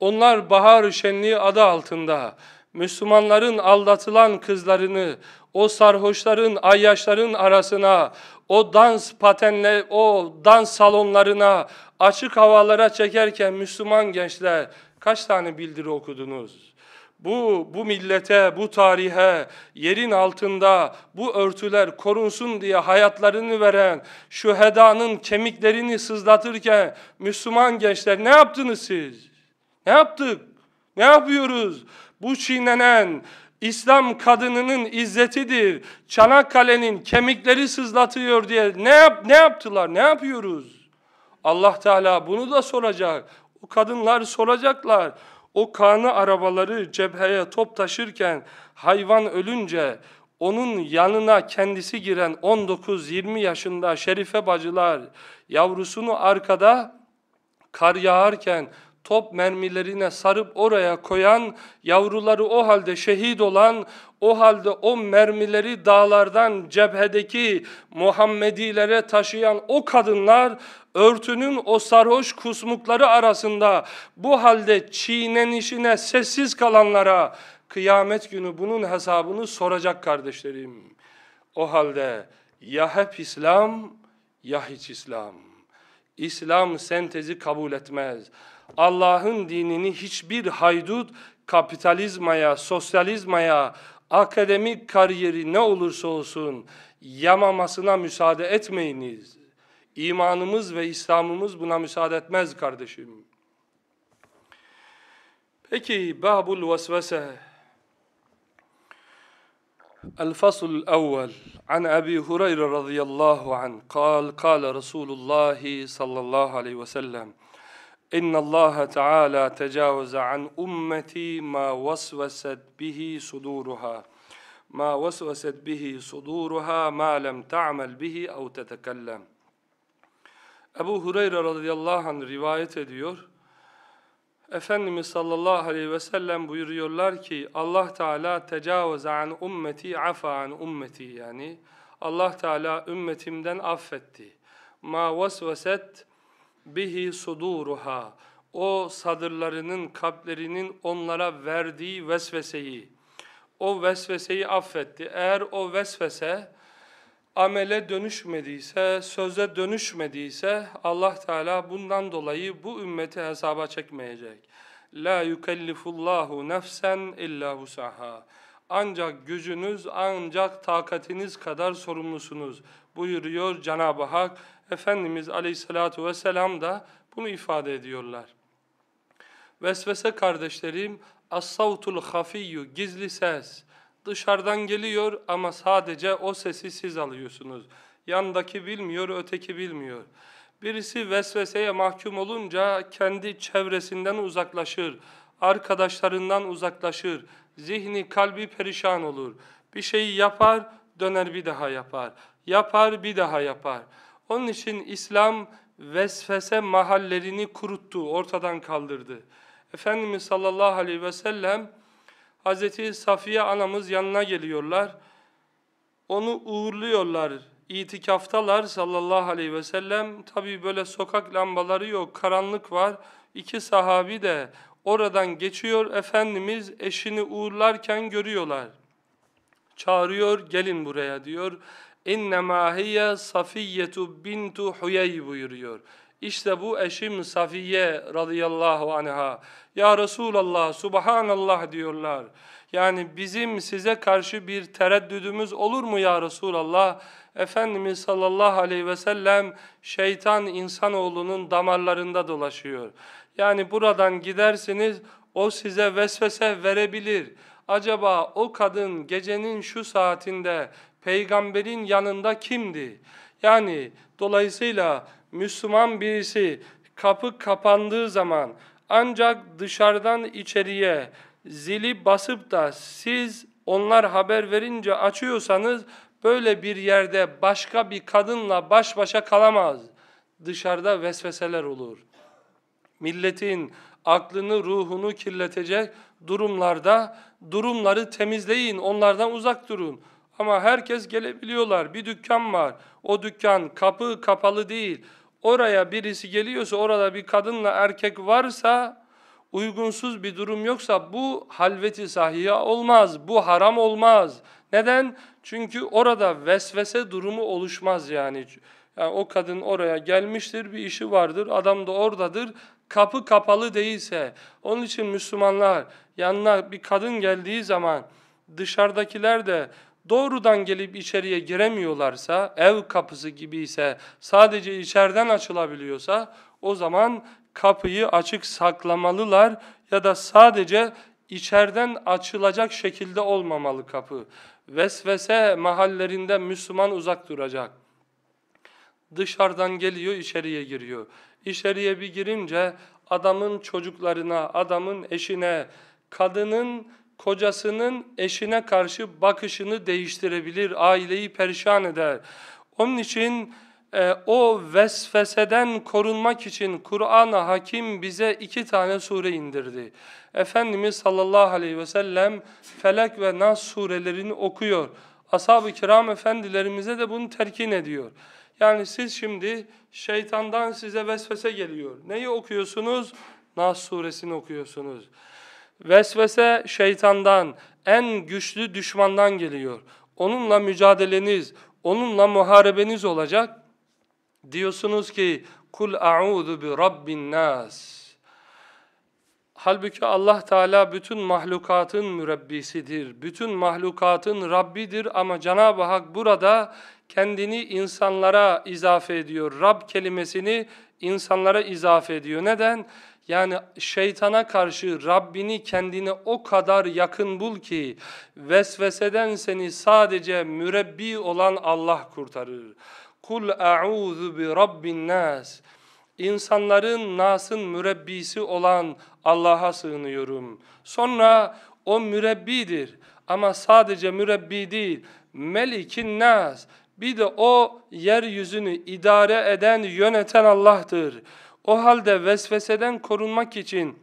Onlar bahar şenliği adı altında Müslümanların aldatılan kızlarını, o sarhoşların, ayyaşların arasına, o dans patenle, o dans salonlarına, açık havalara çekerken Müslüman gençler kaç tane bildiri okudunuz? Bu, bu millete, bu tarihe, yerin altında bu örtüler korunsun diye hayatlarını veren şu hedanın kemiklerini sızlatırken Müslüman gençler ne yaptınız siz? Ne yaptık? Ne yapıyoruz? Bu çiğnenen, İslam kadınının izzetidir. Çanakkale'nin kemikleri sızlatıyor diye ne yap ne yaptılar? Ne yapıyoruz? Allah Teala bunu da soracak. O kadınlar soracaklar. O kanı arabaları cepheye top taşırken hayvan ölünce onun yanına kendisi giren 19-20 yaşında Şerife bacılar yavrusunu arkada kar yağarken top mermilerine sarıp oraya koyan, yavruları o halde şehit olan, o halde o mermileri dağlardan cephedeki Muhammedilere taşıyan o kadınlar örtünün o sarhoş kusmukları arasında bu halde çiğnenişine sessiz kalanlara kıyamet günü bunun hesabını soracak kardeşlerim. O halde ya hep İslam ya hiç İslam. İslam sentezi kabul etmez. Allah'ın dinini hiçbir haydut kapitalizmaya, sosyalizmaya, akademik kariyeri ne olursa olsun yamamasına müsaade etmeyiniz. İmanımız ve İslam'ımız buna müsaade etmez kardeşim. Peki babul vesvese الفصل الأول عن أبي هريرة رضي الله عنه قال قال رسول الله صلى الله عليه وسلم İnna Allah تَعَالَى تَجَاوَزَ an ümmeti ma وَسْوَسَتْ بِهِ صُدُورُهَا ma وَسْوَسَتْ بِهِ صُدُورُهَا ma lem تَعْمَلْ بِهِ اَوْ تَتَكَلَّمْ Ebu Hureyre radıyallahu anh rivayet ediyor. Efendimiz sallallahu aleyhi ve sellem buyuruyorlar ki Allah Teala tecavüz an ümmeti afa an ümmeti yani Allah Teala ümmetimden affetti. Ma vesveset bihi suduruha o sadırlarının kalplerinin onlara verdiği vesveseyi o vesveseyi affetti. Eğer o vesvese amele dönüşmediyse, söze dönüşmediyse Allah Teala bundan dolayı bu ümmeti hesaba çekmeyecek. La yukellifullahu nefsen illa vusaha. Ancak gücünüz, ancak takatiniz kadar sorumlusunuz buyuruyor Cenab-ı Hak Efendimiz aleyhissalatu vesselam da bunu ifade ediyorlar. Vesvese kardeşlerim, as-savtul hafiyyu, gizli ses. Dışarıdan geliyor ama sadece o sesi siz alıyorsunuz. Yandaki bilmiyor, öteki bilmiyor. Birisi vesveseye mahkum olunca kendi çevresinden uzaklaşır, arkadaşlarından uzaklaşır, zihni, kalbi perişan olur. Bir şeyi yapar, döner bir daha yapar. Yapar, bir daha yapar. Onun için İslam vesvese mahallerini kuruttu, ortadan kaldırdı. Efendimiz sallallahu aleyhi ve sellem Hazreti Safiye anamız yanına geliyorlar. Onu uğurluyorlar. İtikaftalar sallallahu aleyhi ve sellem. Tabi böyle sokak lambaları yok, karanlık var. İki sahabi de oradan geçiyor. Efendimiz eşini uğurlarken görüyorlar. Çağırıyor, gelin buraya diyor. İnnemâ hiye Safiyyetu bintu Huyey buyuruyor. İşte bu eşim Safiye radıyallahu anha. Ya Resulallah, subhanallah diyorlar. Yani bizim size karşı bir tereddüdümüz olur mu ya Resulallah? Efendimiz sallallahu aleyhi ve sellem şeytan insanoğlunun damarlarında dolaşıyor. Yani buradan gidersiniz o size vesvese verebilir. Acaba o kadın gecenin şu saatinde peygamberin yanında kimdi? Yani dolayısıyla Müslüman birisi kapı kapandığı zaman ancak dışarıdan içeriye zili basıp da siz onlar haber verince açıyorsanız böyle bir yerde başka bir kadınla baş başa kalamaz. Dışarıda vesveseler olur. Milletin aklını, ruhunu kirletecek durumlarda durumları temizleyin, onlardan uzak durun. Ama herkes gelebiliyorlar. Bir dükkan var. O dükkan kapı kapalı değil. Oraya birisi geliyorsa, orada bir kadınla erkek varsa, uygunsuz bir durum yoksa bu halveti sahiye olmaz. Bu haram olmaz. Neden? Çünkü orada vesvese durumu oluşmaz yani. Yani o kadın oraya gelmiştir, bir işi vardır, adam da oradadır. Kapı kapalı değilse, onun için Müslümanlar yanına bir kadın geldiği zaman dışarıdakiler de doğrudan gelip içeriye giremiyorlarsa, ev kapısı gibi ise sadece içeriden açılabiliyorsa o zaman kapıyı açık saklamalılar ya da sadece içeriden açılacak şekilde olmamalı kapı. Vesvese mahallerinde Müslüman uzak duracak. Dışarıdan geliyor, içeriye giriyor. İçeriye bir girince adamın çocuklarına, adamın eşine, kadının kocasının eşine karşı bakışını değiştirebilir, aileyi perişan eder. Onun için e, o vesveseden korunmak için Kur'an-ı Hakim bize iki tane sure indirdi. Efendimiz sallallahu aleyhi ve sellem Felak ve Nas surelerini okuyor. Ashab-ı kiram efendilerimize de bunu terkin ediyor. Yani siz şimdi şeytandan size vesvese geliyor. Neyi okuyorsunuz? Nas suresini okuyorsunuz. Vesvese şeytandan, en güçlü düşmandan geliyor. Onunla mücadeleniz, onunla muharebeniz olacak. Diyorsunuz ki kul a'udhu bi rabbin nas. Halbuki Allah Teala bütün mahlukatın mürebbisidir. Bütün mahlukatın Rabbidir ama Cenab-ı Hak burada kendini insanlara izafe ediyor. Rab kelimesini insanlara izafe ediyor. Neden? Yani şeytana karşı Rabbini kendine o kadar yakın bul ki vesveseden seni sadece mürebbi olan Allah kurtarır. Kul a'udhu bi rabbin nas. İnsanların nasın mürebbisi olan Allah'a sığınıyorum. Sonra o mürebbidir ama sadece mürebbi değil. Melikin nas. Bir de o yeryüzünü idare eden, yöneten Allah'tır. O halde vesveseden korunmak için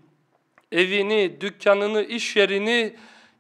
evini, dükkanını, iş yerini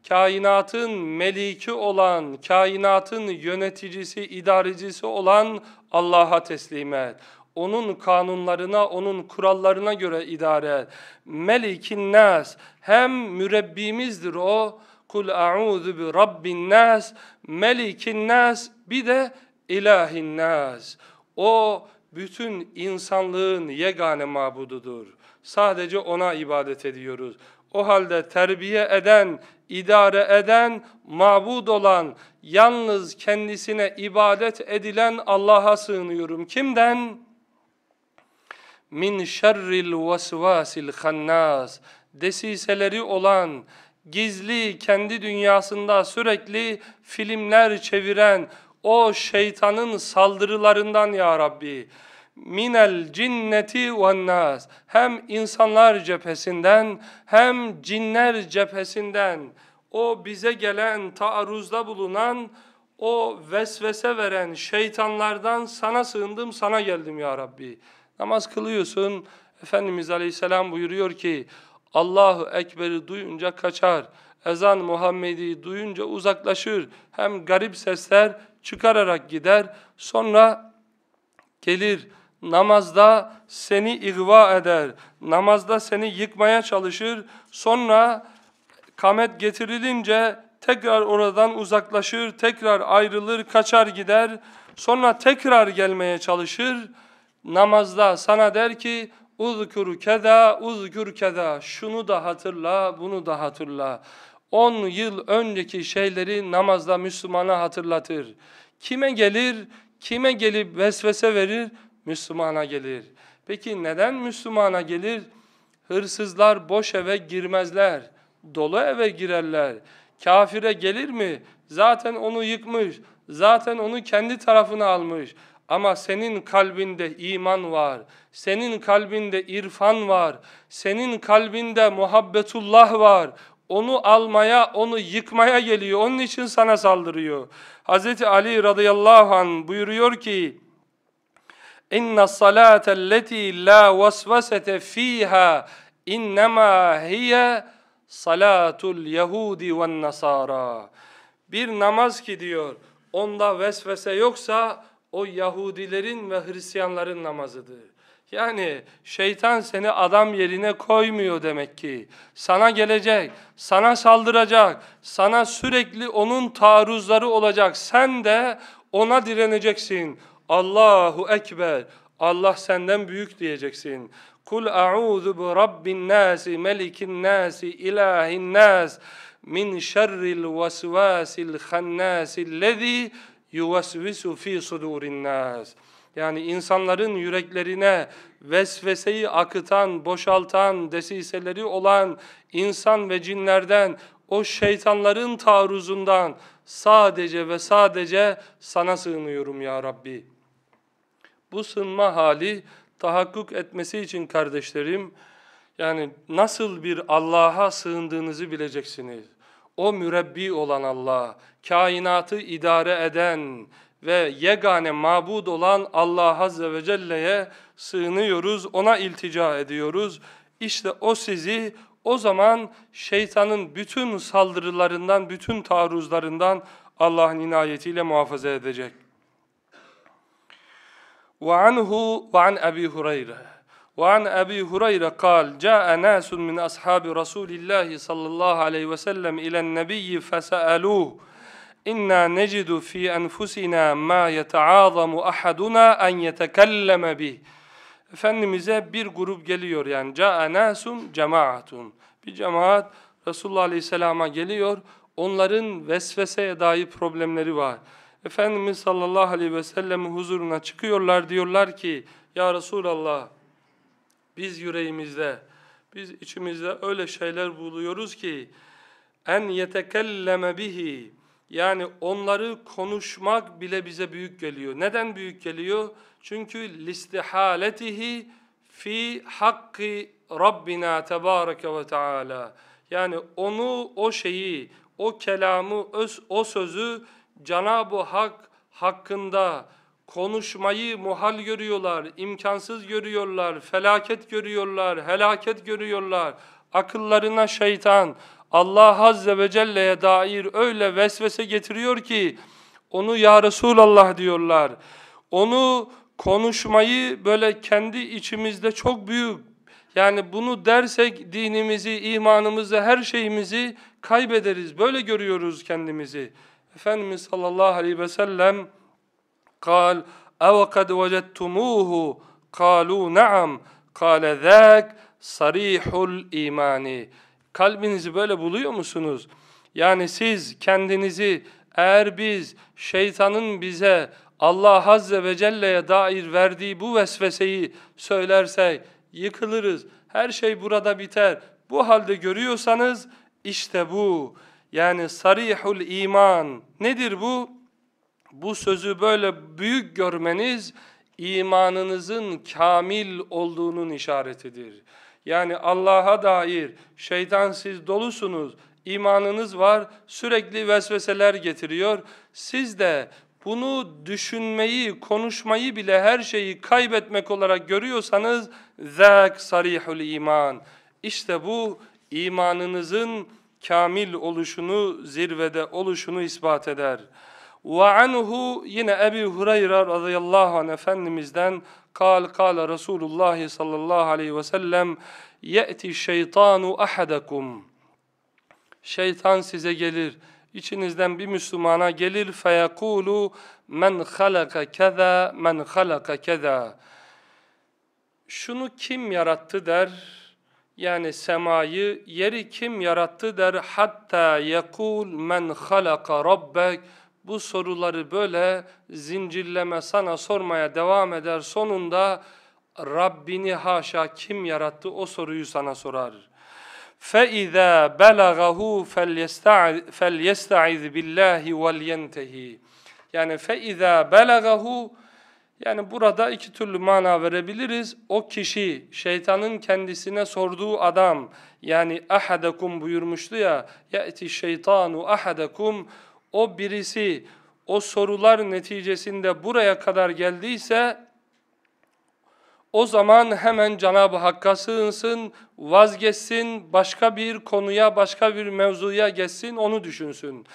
kainatın meliki olan, kainatın yöneticisi, idarecisi olan Allah'a teslim et. Onun kanunlarına, onun kurallarına göre idare et. Melikin nas hem mürebbimizdir o. Kul a'udhu bi rabbin nas, melikin nas bir de ilahin nas. O bütün insanlığın yegane mabududur. Sadece ona ibadet ediyoruz. O halde terbiye eden, idare eden, mabud olan, yalnız kendisine ibadet edilen Allah'a sığınıyorum. Kimden? Min şerril vasvasil hannas. Desiseleri olan, gizli kendi dünyasında sürekli filmler çeviren, o şeytanın saldırılarından ya Rabbi minel cinneti ve hem insanlar cephesinden hem cinler cephesinden o bize gelen taarruzda bulunan o vesvese veren şeytanlardan sana sığındım sana geldim ya Rabbi namaz kılıyorsun Efendimiz Aleyhisselam buyuruyor ki Allahu Ekber'i duyunca kaçar ezan Muhammedi duyunca uzaklaşır hem garip sesler çıkararak gider. Sonra gelir namazda seni igva eder. Namazda seni yıkmaya çalışır. Sonra kamet getirilince tekrar oradan uzaklaşır, tekrar ayrılır, kaçar gider. Sonra tekrar gelmeye çalışır. Namazda sana der ki uzkuru keda, uzkur keda. Şunu da hatırla, bunu da hatırla. 10 yıl önceki şeyleri namazda Müslümana hatırlatır. Kime gelir? Kime gelip vesvese verir? Müslümana gelir. Peki neden Müslümana gelir? Hırsızlar boş eve girmezler. Dolu eve girerler. Kafire gelir mi? Zaten onu yıkmış. Zaten onu kendi tarafına almış. Ama senin kalbinde iman var. Senin kalbinde irfan var. Senin kalbinde muhabbetullah var onu almaya, onu yıkmaya geliyor. Onun için sana saldırıyor. Hz. Ali radıyallahu anh buyuruyor ki, اِنَّ الصَّلَاةَ الَّتِي لَا وَسْوَسَةَ ف۪يهَا اِنَّمَا هِيَ صَلَاتُ الْيَهُودِ وَالنَّصَارَى Bir namaz ki diyor, onda vesvese yoksa o Yahudilerin ve Hristiyanların namazıdır. Yani şeytan seni adam yerine koymuyor demek ki. Sana gelecek, sana saldıracak, sana sürekli onun taarruzları olacak. Sen de ona direneceksin. Allahu Ekber, Allah senden büyük diyeceksin. Kul a'udhu bi rabbin nasi, melikin nasi, ilahin nas, min şerril vesvasil hannasil lezi yuvesvisu fi sudurin nas.'' yani insanların yüreklerine vesveseyi akıtan, boşaltan, desiseleri olan insan ve cinlerden, o şeytanların taarruzundan sadece ve sadece sana sığınıyorum ya Rabbi. Bu sığınma hali tahakkuk etmesi için kardeşlerim, yani nasıl bir Allah'a sığındığınızı bileceksiniz. O mürebbi olan Allah, kainatı idare eden, ve yegane mabud olan Allah Azze ve Celle'ye sığınıyoruz, ona iltica ediyoruz. İşte o sizi o zaman şeytanın bütün saldırılarından, bütün taarruzlarından Allah'ın inayetiyle muhafaza edecek. وَعَنْهُ وَعَنْ أبي هريرة وَعَنْ أبي هريرة قال جَاءَ نَاسٌ مِنْ أَصْحَابِ رَسُولِ الله صَلَّى الله عَلَيْهِ وسلم إلى النبي فَسَأَلُوهُ inna necidu fi enfusina ma yetaazamu ahaduna en yetekelleme bih. Efendimiz'e bir grup geliyor yani nasum cemaatun. Bir cemaat Resulullah Aleyhisselam'a geliyor. Onların vesveseye dair problemleri var. Efendimiz sallallahu aleyhi ve sellem'in huzuruna çıkıyorlar diyorlar ki Ya Resulallah biz yüreğimizde, biz içimizde öyle şeyler buluyoruz ki en yetekelleme bihi yani onları konuşmak bile bize büyük geliyor. Neden büyük geliyor? Çünkü listihaletihi fi hakkı Rabbina tebareke ve teala. Yani onu, o şeyi, o kelamı, o sözü Cenab-ı Hak hakkında konuşmayı muhal görüyorlar, imkansız görüyorlar, felaket görüyorlar, helaket görüyorlar. Akıllarına şeytan, Allah Azze ve Celle'ye dair öyle vesvese getiriyor ki onu ya Resulallah diyorlar. Onu konuşmayı böyle kendi içimizde çok büyük yani bunu dersek dinimizi, imanımızı, her şeyimizi kaybederiz. Böyle görüyoruz kendimizi. Efendimiz sallallahu aleyhi ve sellem kal اَوَقَدْ وَجَدْتُمُوهُ قَالُوا نَعَمْ قَالَ ذَاكْ صَرِيحُ الْاِيمَانِ kalbinizi böyle buluyor musunuz? Yani siz kendinizi eğer biz şeytanın bize Allah Azze ve Celle'ye dair verdiği bu vesveseyi söylersek yıkılırız. Her şey burada biter. Bu halde görüyorsanız işte bu. Yani sarihul iman. Nedir bu? Bu sözü böyle büyük görmeniz imanınızın kamil olduğunun işaretidir. Yani Allah'a dair şeytan siz dolusunuz, imanınız var, sürekli vesveseler getiriyor. Siz de bunu düşünmeyi, konuşmayı bile her şeyi kaybetmek olarak görüyorsanız zak sarihul iman. İşte bu imanınızın kamil oluşunu, zirvede oluşunu ispat eder. Ve anhu yine Ebi Hureyre radıyallahu anh efendimizden قال قال رسول الله صلى الله عليه وسلم يأتي الشيطان أحدكم Şeytan size gelir. İçinizden bir Müslümana gelir feyekulu men halaka keza men halaka keza. Şunu kim yarattı der. Yani semayı, yeri kim yarattı der. Hatta yekul men halaka rabbek bu soruları böyle zincirleme sana sormaya devam eder. Sonunda Rabbini haşa kim yarattı o soruyu sana sorar. فَاِذَا بَلَغَهُ فَلْيَسْتَعِذْ بِاللّٰهِ وَلْيَنْتَهِ Yani فَاِذَا بَلَغَهُ Yani burada iki türlü mana verebiliriz. O kişi, şeytanın kendisine sorduğu adam, yani ahadekum buyurmuştu ya, يَأْتِ şeytanu ahadekum o birisi o sorular neticesinde buraya kadar geldiyse o zaman hemen Cenab-ı Hakk'a sığınsın, vazgeçsin, başka bir konuya, başka bir mevzuya geçsin, onu düşünsün.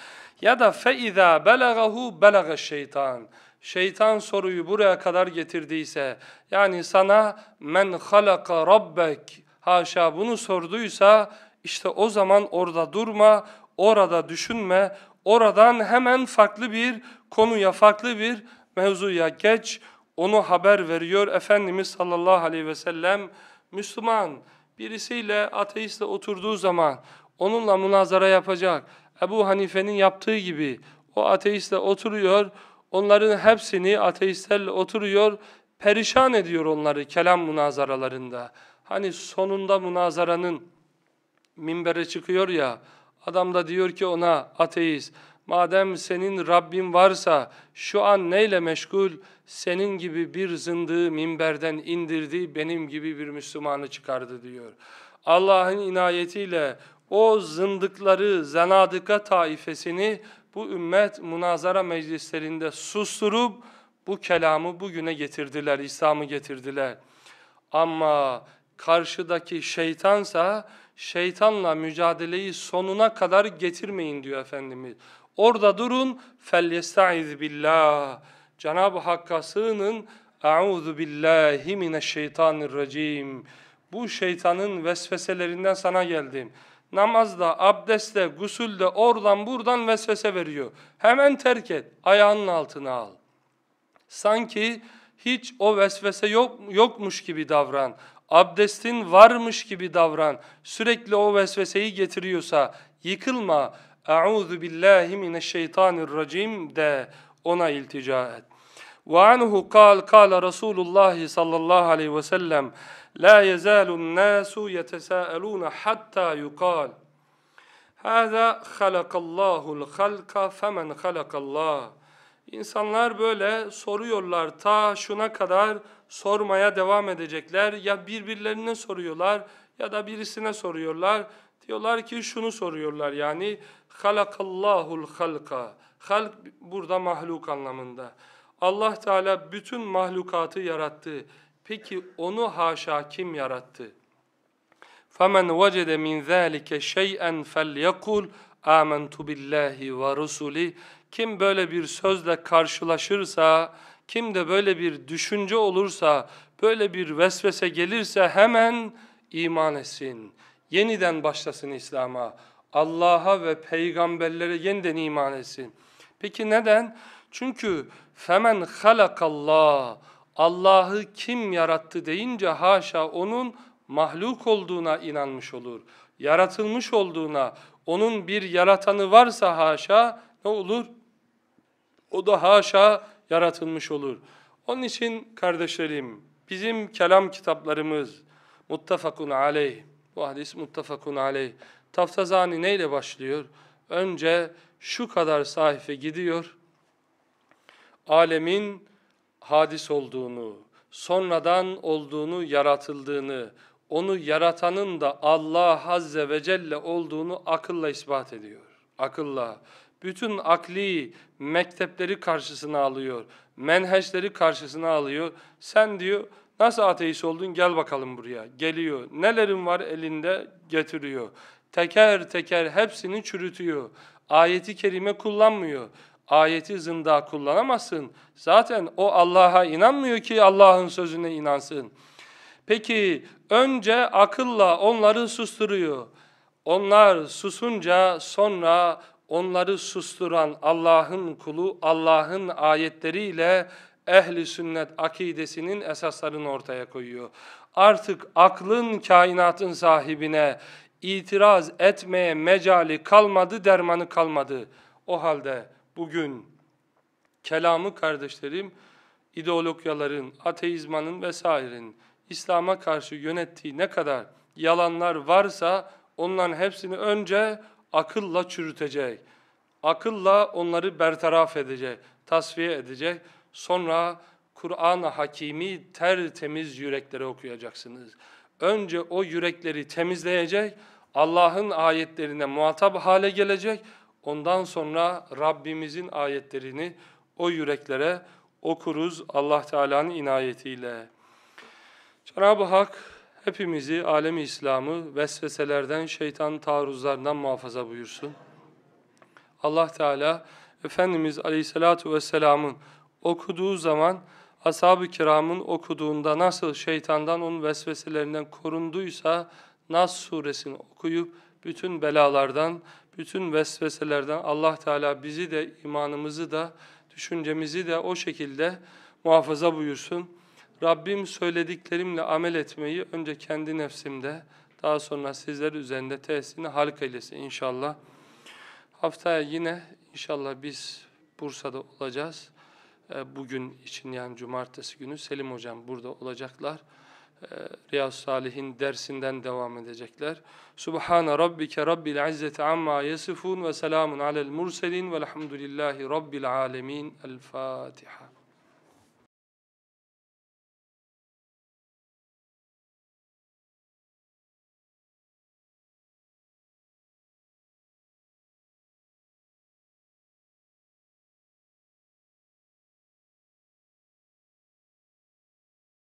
Ya da feiza belagahu belaga şeytan. Şeytan soruyu buraya kadar getirdiyse, yani sana men halaka rabbek haşa bunu sorduysa işte o zaman orada durma, orada düşünme, oradan hemen farklı bir konuya, farklı bir mevzuya geç, onu haber veriyor Efendimiz sallallahu aleyhi ve sellem. Müslüman birisiyle ateistle oturduğu zaman onunla münazara yapacak. Ebu Hanife'nin yaptığı gibi o ateistle oturuyor, onların hepsini ateistlerle oturuyor, perişan ediyor onları kelam münazaralarında. Hani sonunda münazaranın minbere çıkıyor ya, Adam da diyor ki ona ateist, madem senin Rabbin varsa şu an neyle meşgul? Senin gibi bir zındığı minberden indirdi, benim gibi bir Müslümanı çıkardı diyor. Allah'ın inayetiyle o zındıkları, zenadıka taifesini bu ümmet münazara meclislerinde susturup bu kelamı bugüne getirdiler, İslam'ı getirdiler. Ama karşıdaki şeytansa şeytanla mücadeleyi sonuna kadar getirmeyin diyor Efendimiz. Orada durun فَلْيَسْتَعِذْ billah. Cenab-ı Hakk'a sığının اَعُوذُ بِاللّٰهِ مِنَ Bu şeytanın vesveselerinden sana geldim. Namazda, abdestte, gusülde oradan buradan vesvese veriyor. Hemen terk et, ayağının altına al. Sanki hiç o vesvese yok, yokmuş gibi davran abdestin varmış gibi davran, sürekli o vesveseyi getiriyorsa yıkılma, اَعُوذُ بِاللّٰهِ مِنَ الشَّيْطَانِ الرَّجِيمِ de ona iltica et. وَعَنْهُ قَالْ قَالَ رَسُولُ اللّٰهِ صَلَّى اللّٰهُ عَلَيْهِ وَسَلَّمْ لَا يَزَالُ النَّاسُ يَتَسَاءَلُونَ حَتَّى يُقَالْ هَذَا خَلَقَ اللّٰهُ الْخَلْقَ فَمَنْ خَلَقَ اللّٰهِ İnsanlar böyle soruyorlar ta şuna kadar sormaya devam edecekler. Ya birbirlerine soruyorlar ya da birisine soruyorlar. Diyorlar ki şunu soruyorlar yani halakallahul halka. Halk burada mahluk anlamında. Allah Teala bütün mahlukatı yarattı. Peki onu haşa kim yarattı? فَمَنْ وَجَدَ مِنْ ذَٰلِكَ شَيْئًا فَلْيَقُلْ آمَنْتُ بِاللّٰهِ وَرُسُولِهِ Kim böyle bir sözle karşılaşırsa Kimde böyle bir düşünce olursa, böyle bir vesvese gelirse hemen iman etsin. Yeniden başlasın İslam'a. Allah'a ve peygamberlere yeniden iman etsin. Peki neden? Çünkü femen halakallah Allah'ı kim yarattı deyince haşa onun mahluk olduğuna inanmış olur. Yaratılmış olduğuna, onun bir yaratanı varsa haşa ne olur? O da haşa yaratılmış olur. Onun için kardeşlerim bizim kelam kitaplarımız muttafakun aleyh. Bu hadis muttafakun aleyh. Taftazani neyle başlıyor? Önce şu kadar sayfa gidiyor. Alemin hadis olduğunu, sonradan olduğunu, yaratıldığını, onu yaratanın da Allah Azze ve Celle olduğunu akılla ispat ediyor. Akılla bütün akli mektepleri karşısına alıyor, menheşleri karşısına alıyor. Sen diyor nasıl ateist oldun gel bakalım buraya. Geliyor nelerin var elinde getiriyor. Teker teker hepsini çürütüyor. Ayeti kerime kullanmıyor. Ayeti zında kullanamazsın. Zaten o Allah'a inanmıyor ki Allah'ın sözüne inansın. Peki önce akılla onları susturuyor. Onlar susunca sonra onları susturan Allah'ın kulu, Allah'ın ayetleriyle ehli sünnet akidesinin esaslarını ortaya koyuyor. Artık aklın kainatın sahibine itiraz etmeye mecali kalmadı, dermanı kalmadı. O halde bugün kelamı kardeşlerim ideologyaların, ateizmanın vesairenin İslam'a karşı yönettiği ne kadar yalanlar varsa onların hepsini önce akılla çürütecek. Akılla onları bertaraf edecek, tasfiye edecek. Sonra Kur'an-ı Hakimi tertemiz yüreklere okuyacaksınız. Önce o yürekleri temizleyecek, Allah'ın ayetlerine muhatap hale gelecek. Ondan sonra Rabbimizin ayetlerini o yüreklere okuruz Allah Teala'nın inayetiyle. Cenab-ı Hak Hepimizi, alemi İslam'ı vesveselerden, şeytan taarruzlarından muhafaza buyursun. Allah Teala Efendimiz Aleyhisselatü Vesselam'ın okuduğu zaman ashab-ı kiramın okuduğunda nasıl şeytandan onun vesveselerinden korunduysa Nas suresini okuyup bütün belalardan, bütün vesveselerden Allah Teala bizi de imanımızı da düşüncemizi de o şekilde muhafaza buyursun. Rabbim söylediklerimle amel etmeyi önce kendi nefsimde, daha sonra sizler üzerinde tesisini halk eylesin inşallah. Haftaya yine inşallah biz Bursa'da olacağız. E, bugün için yani cumartesi günü Selim Hocam burada olacaklar. E, Riyas Salih'in dersinden devam edecekler. Subhane rabbike rabbil izzeti amma yasifun ve selamun alel murselin ve velhamdülillahi rabbil alemin. El Fatiha.